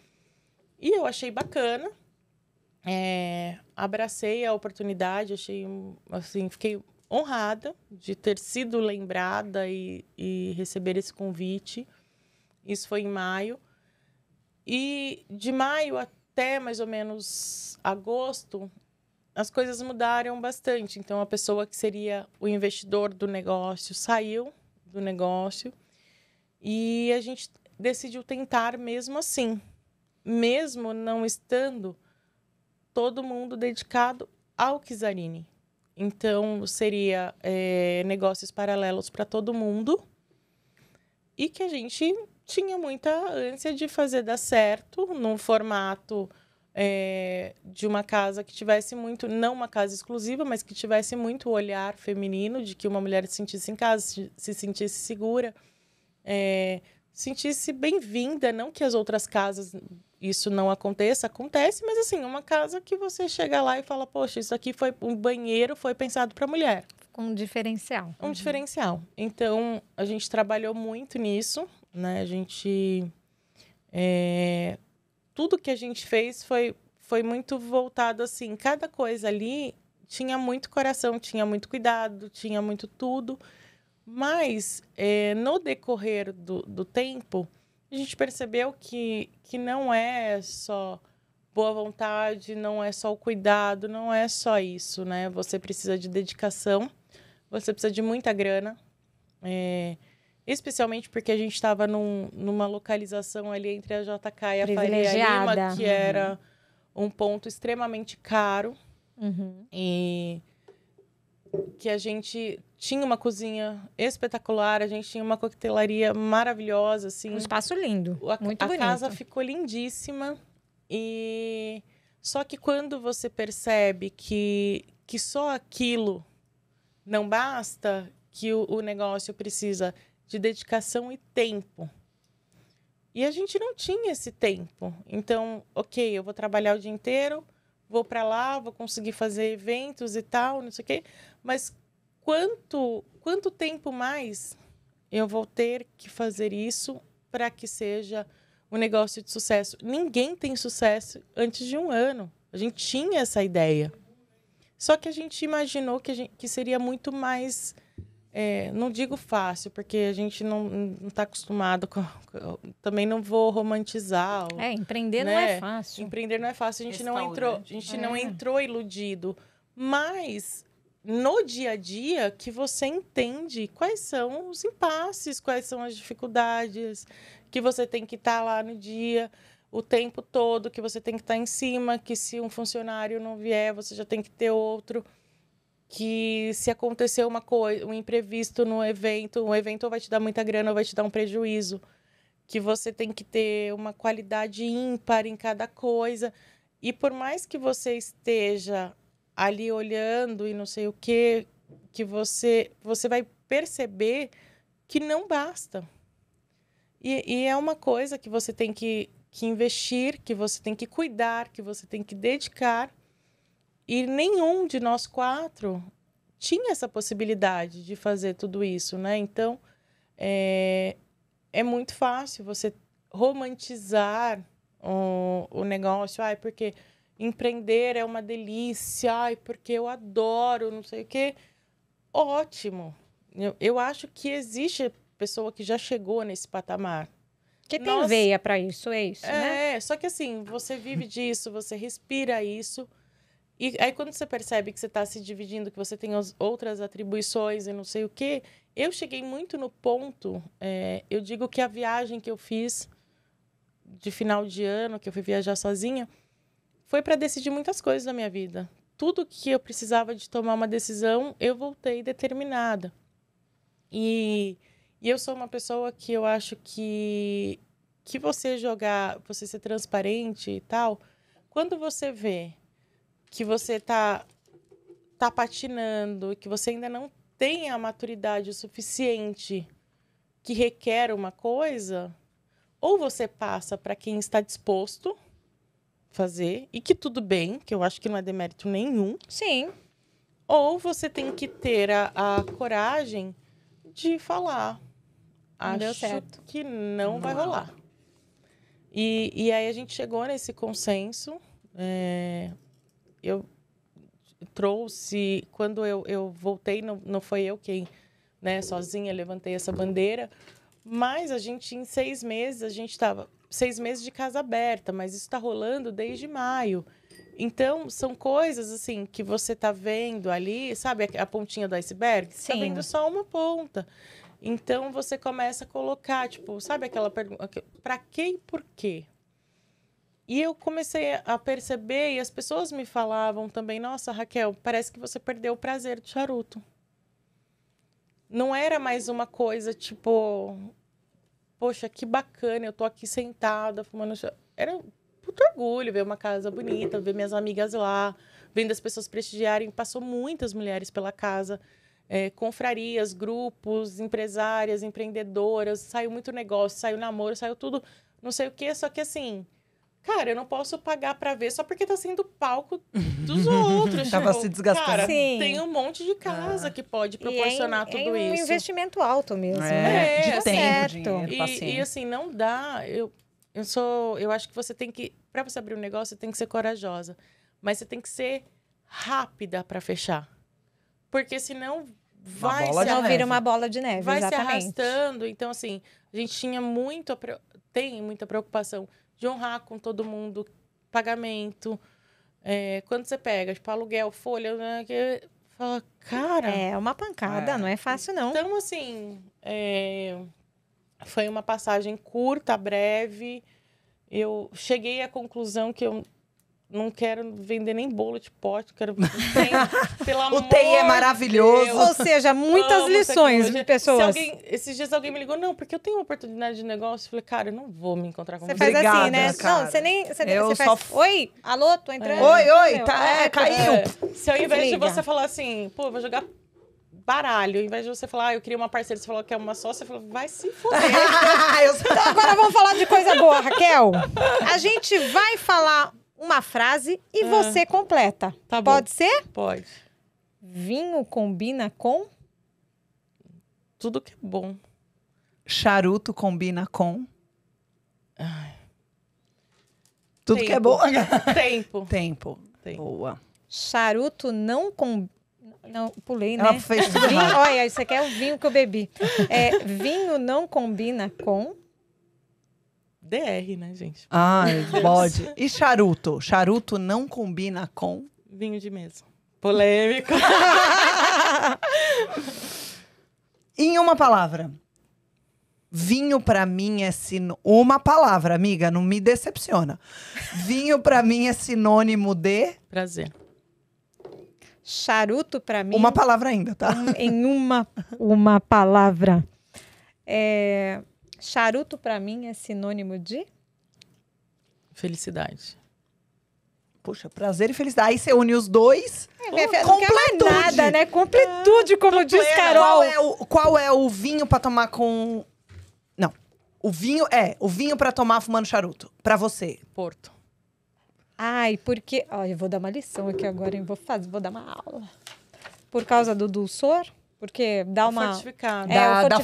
E eu achei bacana. É... Abracei a oportunidade, achei, assim, fiquei honrada de ter sido lembrada e, e receber esse convite. Isso foi em maio. E de maio até mais ou menos agosto, as coisas mudaram bastante. Então, a pessoa que seria o investidor do negócio saiu do negócio e a gente decidiu tentar mesmo assim, mesmo não estando todo mundo dedicado ao Kizarini. Então, seria é, negócios paralelos para todo mundo e que a gente tinha muita ânsia de fazer dar certo num formato é, de uma casa que tivesse muito, não uma casa exclusiva, mas que tivesse muito olhar feminino, de que uma mulher se sentisse em casa, se sentisse segura, é, sentisse bem-vinda, não que as outras casas isso não aconteça, acontece, mas assim, uma casa que você chega lá e fala, poxa, isso aqui foi um banheiro, foi pensado para mulher. Um diferencial. Um uhum. diferencial. Então, a gente trabalhou muito nisso, né? A gente. É, tudo que a gente fez foi, foi muito voltado assim, cada coisa ali tinha muito coração, tinha muito cuidado, tinha muito tudo, mas é, no decorrer do, do tempo a gente percebeu que, que não é só boa vontade, não é só o cuidado, não é só isso, né? Você precisa de dedicação, você precisa de muita grana, é, especialmente porque a gente estava num, numa localização ali entre a JK e a Faria Lima, que uhum. era um ponto extremamente caro. Uhum. E que a gente tinha uma cozinha espetacular, a gente tinha uma coquetelaria maravilhosa, assim. Um espaço lindo, a, muito a bonito. A casa ficou lindíssima e só que quando você percebe que que só aquilo não basta, que o, o negócio precisa de dedicação e tempo. E a gente não tinha esse tempo. Então, ok, eu vou trabalhar o dia inteiro vou para lá, vou conseguir fazer eventos e tal, não sei o quê. Mas quanto, quanto tempo mais eu vou ter que fazer isso para que seja um negócio de sucesso? Ninguém tem sucesso antes de um ano. A gente tinha essa ideia. Só que a gente imaginou que, gente, que seria muito mais é, não digo fácil, porque a gente não está acostumado com, Também não vou romantizar. É, empreender né? não é né? fácil. Empreender não é fácil, a gente não entrou, a gente é. não entrou iludido. Mas no dia a dia que você entende quais são os impasses, quais são as dificuldades que você tem que estar tá lá no dia o tempo todo, que você tem que estar tá em cima, que se um funcionário não vier, você já tem que ter outro que se acontecer uma coisa, um imprevisto no evento, um evento vai te dar muita grana ou vai te dar um prejuízo, que você tem que ter uma qualidade ímpar em cada coisa. E por mais que você esteja ali olhando e não sei o que, que você você vai perceber que não basta. E, e é uma coisa que você tem que, que investir, que você tem que cuidar, que você tem que dedicar e nenhum de nós quatro tinha essa possibilidade de fazer tudo isso, né? Então, é, é muito fácil você romantizar o, o negócio. Ai, porque empreender é uma delícia. Ai, porque eu adoro, não sei o quê. Ótimo. Eu, eu acho que existe pessoa que já chegou nesse patamar. Que tem Nós, veia para isso, é isso, é, né? É, só que assim, você vive disso, você respira isso. E aí, quando você percebe que você está se dividindo, que você tem outras atribuições e não sei o quê, eu cheguei muito no ponto. É, eu digo que a viagem que eu fiz de final de ano, que eu fui viajar sozinha, foi para decidir muitas coisas da minha vida. Tudo que eu precisava de tomar uma decisão, eu voltei determinada. E, e eu sou uma pessoa que eu acho que que você jogar, você ser transparente e tal, quando você vê que você tá, tá patinando, que você ainda não tem a maturidade suficiente que requer uma coisa, ou você passa para quem está disposto a fazer, e que tudo bem, que eu acho que não é demérito nenhum. Sim. Ou você tem que ter a, a coragem de falar. acho deu certo. que não, não vai rolar. E, e aí a gente chegou nesse consenso. É, eu trouxe quando eu, eu voltei não, não foi eu quem né sozinha levantei essa bandeira mas a gente em seis meses a gente estava seis meses de casa aberta mas isso está rolando desde maio então são coisas assim que você está vendo ali sabe a, a pontinha do iceberg está vendo só uma ponta então você começa a colocar tipo sabe aquela pergunta para quem por quê e eu comecei a perceber, e as pessoas me falavam também: nossa, Raquel, parece que você perdeu o prazer do charuto. Não era mais uma coisa tipo, poxa, que bacana, eu tô aqui sentada fumando charuto. Era puto orgulho ver uma casa bonita, ver minhas amigas lá, vendo as pessoas prestigiarem. Passou muitas mulheres pela casa, é, confrarias, grupos, empresárias, empreendedoras. Saiu muito negócio, saiu namoro, saiu tudo, não sei o quê, só que assim Cara, eu não posso pagar para ver só porque tá sendo palco dos outros. Tava tipo, se desgastando. Cara, Sim. tem um monte de casa ah. que pode é proporcionar é, tudo é um isso. um investimento alto mesmo. É, né? é de tempo, certo. Dinheiro, e, e, assim, não dá. Eu, eu sou. Eu acho que você tem que. para você abrir um negócio, você tem que ser corajosa. Mas você tem que ser rápida para fechar. Porque senão vai se não vira uma bola de neve, vai exatamente. se arrastando. Então assim, a gente tinha muito tem muita preocupação de honrar com todo mundo, pagamento. É, quando você pega, tipo, aluguel, folha, né, que fala, cara. É uma pancada, é. não é fácil, não. Então, assim, é, foi uma passagem curta, breve. Eu cheguei à conclusão que eu não quero vender nem bolo de pote, quero vender. pelo é amor. O TI é maravilhoso. De Ou seja, muitas Amo lições de pessoas. Alguém, esses dias alguém me ligou, não, porque eu tenho uma oportunidade de negócio. Eu falei, cara, eu não vou me encontrar com você. Você faz Obrigada, assim, né? Cara. Não, você nem. Você, eu você só... Oi, alô, tô é. entrando. É. Oi, oi, tá, é, é caiu. É. Se ao invés Liga. de você falar assim, pô, vou jogar baralho. Ao invés de você falar, ah, eu queria uma parceira, você falou que é uma sócia, você falou, vai se foder. então agora vamos falar de coisa boa, Raquel. A gente vai falar uma frase e ah, você completa. Tá Pode ser? Pode. Vinho combina com? Tudo que é bom. Charuto combina com? Tudo que é bom. Tempo. Tempo. Tempo. Boa. Charuto não combina. Não, pulei, né? vinho, olha, isso aqui é o vinho que eu bebi. É, vinho não combina com. DR, né, gente? Ah, bode. E charuto? Charuto não combina com? Vinho de mesa. Polêmico. em uma palavra. Vinho para mim é sinônimo. uma palavra, amiga, não me decepciona. Vinho para mim é sinônimo de prazer. Charuto para mim. Uma palavra ainda, tá? Em uma uma palavra. É Charuto para mim é sinônimo de felicidade. Puxa, prazer e felicidade. Aí você une os dois. É, não quer nada, né? Completude, ah, como diz Carol. Qual é, o, qual é o vinho para tomar com. Não. O vinho é. O vinho para tomar fumando charuto. Para você. Porto. Ai, porque. Ó, eu vou dar uma lição aqui agora, hein? Vou, fazer, vou dar uma aula. Por causa do dulçor, porque dá uma. Fortificado. É, dá, o fortificado dá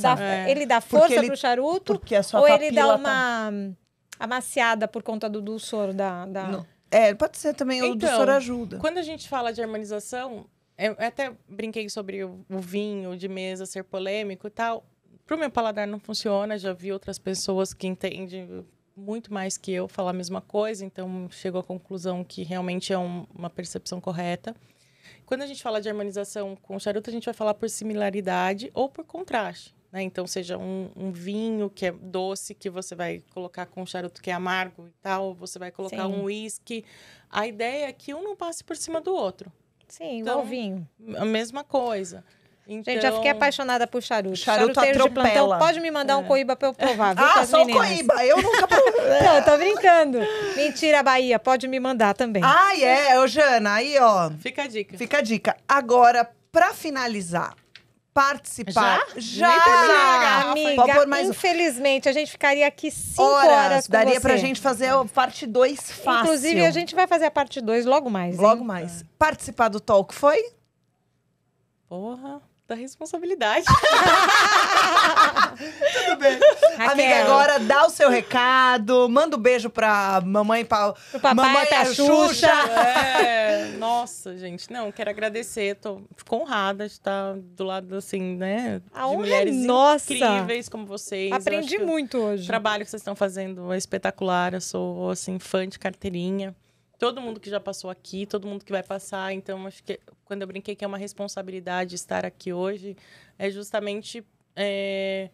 força. Dá, é. Ele dá força ele, pro charuto. Porque a sua ou ele dá uma tá... amaciada por conta do soro da. da... É, pode ser também então, o soro ajuda. Quando a gente fala de harmonização, eu até brinquei sobre o, o vinho de mesa ser polêmico e tal. Pro meu paladar não funciona, já vi outras pessoas que entendem muito mais que eu falar a mesma coisa, então chego à conclusão que realmente é um, uma percepção correta. Quando a gente fala de harmonização com charuto, a gente vai falar por similaridade ou por contraste. Né? Então, seja um, um, vinho que é doce, que você vai colocar com um charuto que é amargo e tal, você vai colocar Sim. um uísque. A ideia é que um não passe por cima do outro. Sim, então, igual vinho. A mesma coisa. Então... Gente, já fiquei apaixonada por charuto. Charuto Charuteiro de plantão, pode me mandar é. um coíba pra eu provar. Viu, ah, só meninas? coíba. Eu nunca provei. Não, tô brincando. Mentira, Bahia. Pode me mandar também. Ah, é. Ô, Jana, aí, ó. Fica a dica. Fica a dica. Agora, pra finalizar, participar. Já? já. já. Amiga, mais... infelizmente, a gente ficaria aqui cinco horas, horas com Daria você. pra gente fazer a parte 2 fácil. Inclusive, a gente vai fazer a parte 2 logo mais. Logo hein? mais. Participar do talk foi? Porra da responsabilidade. Tudo bem. Raquel. Amiga, agora dá o seu recado, manda um beijo pra mamãe, pra o papai, mamãe tá Xuxa. É. Nossa, gente, não, quero agradecer, tô, fico honrada de estar tá do lado, assim, né, A de é mulheres é nossa. incríveis como vocês. Aprendi muito hoje. O trabalho que vocês estão fazendo é espetacular, eu sou, assim, fã de carteirinha todo mundo que já passou aqui, todo mundo que vai passar. Então, acho que quando eu brinquei que é uma responsabilidade estar aqui hoje, é justamente é,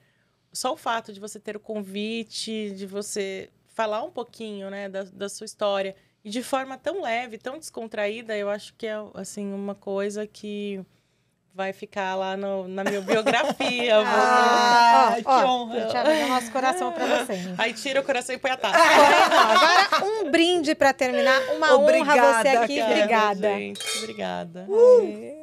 só o fato de você ter o convite, de você falar um pouquinho né, da, da sua história. E de forma tão leve, tão descontraída, eu acho que é assim, uma coisa que vai ficar lá no, na minha biografia. vou... ah, ó, que ó, honra. Deixa abrir o nosso coração é para você. Aí tira o coração e põe a taça. Ah, agora, um brinde para terminar. Uma obrigada, honra você aqui. Cara, obrigada. Gente, obrigada. Uh!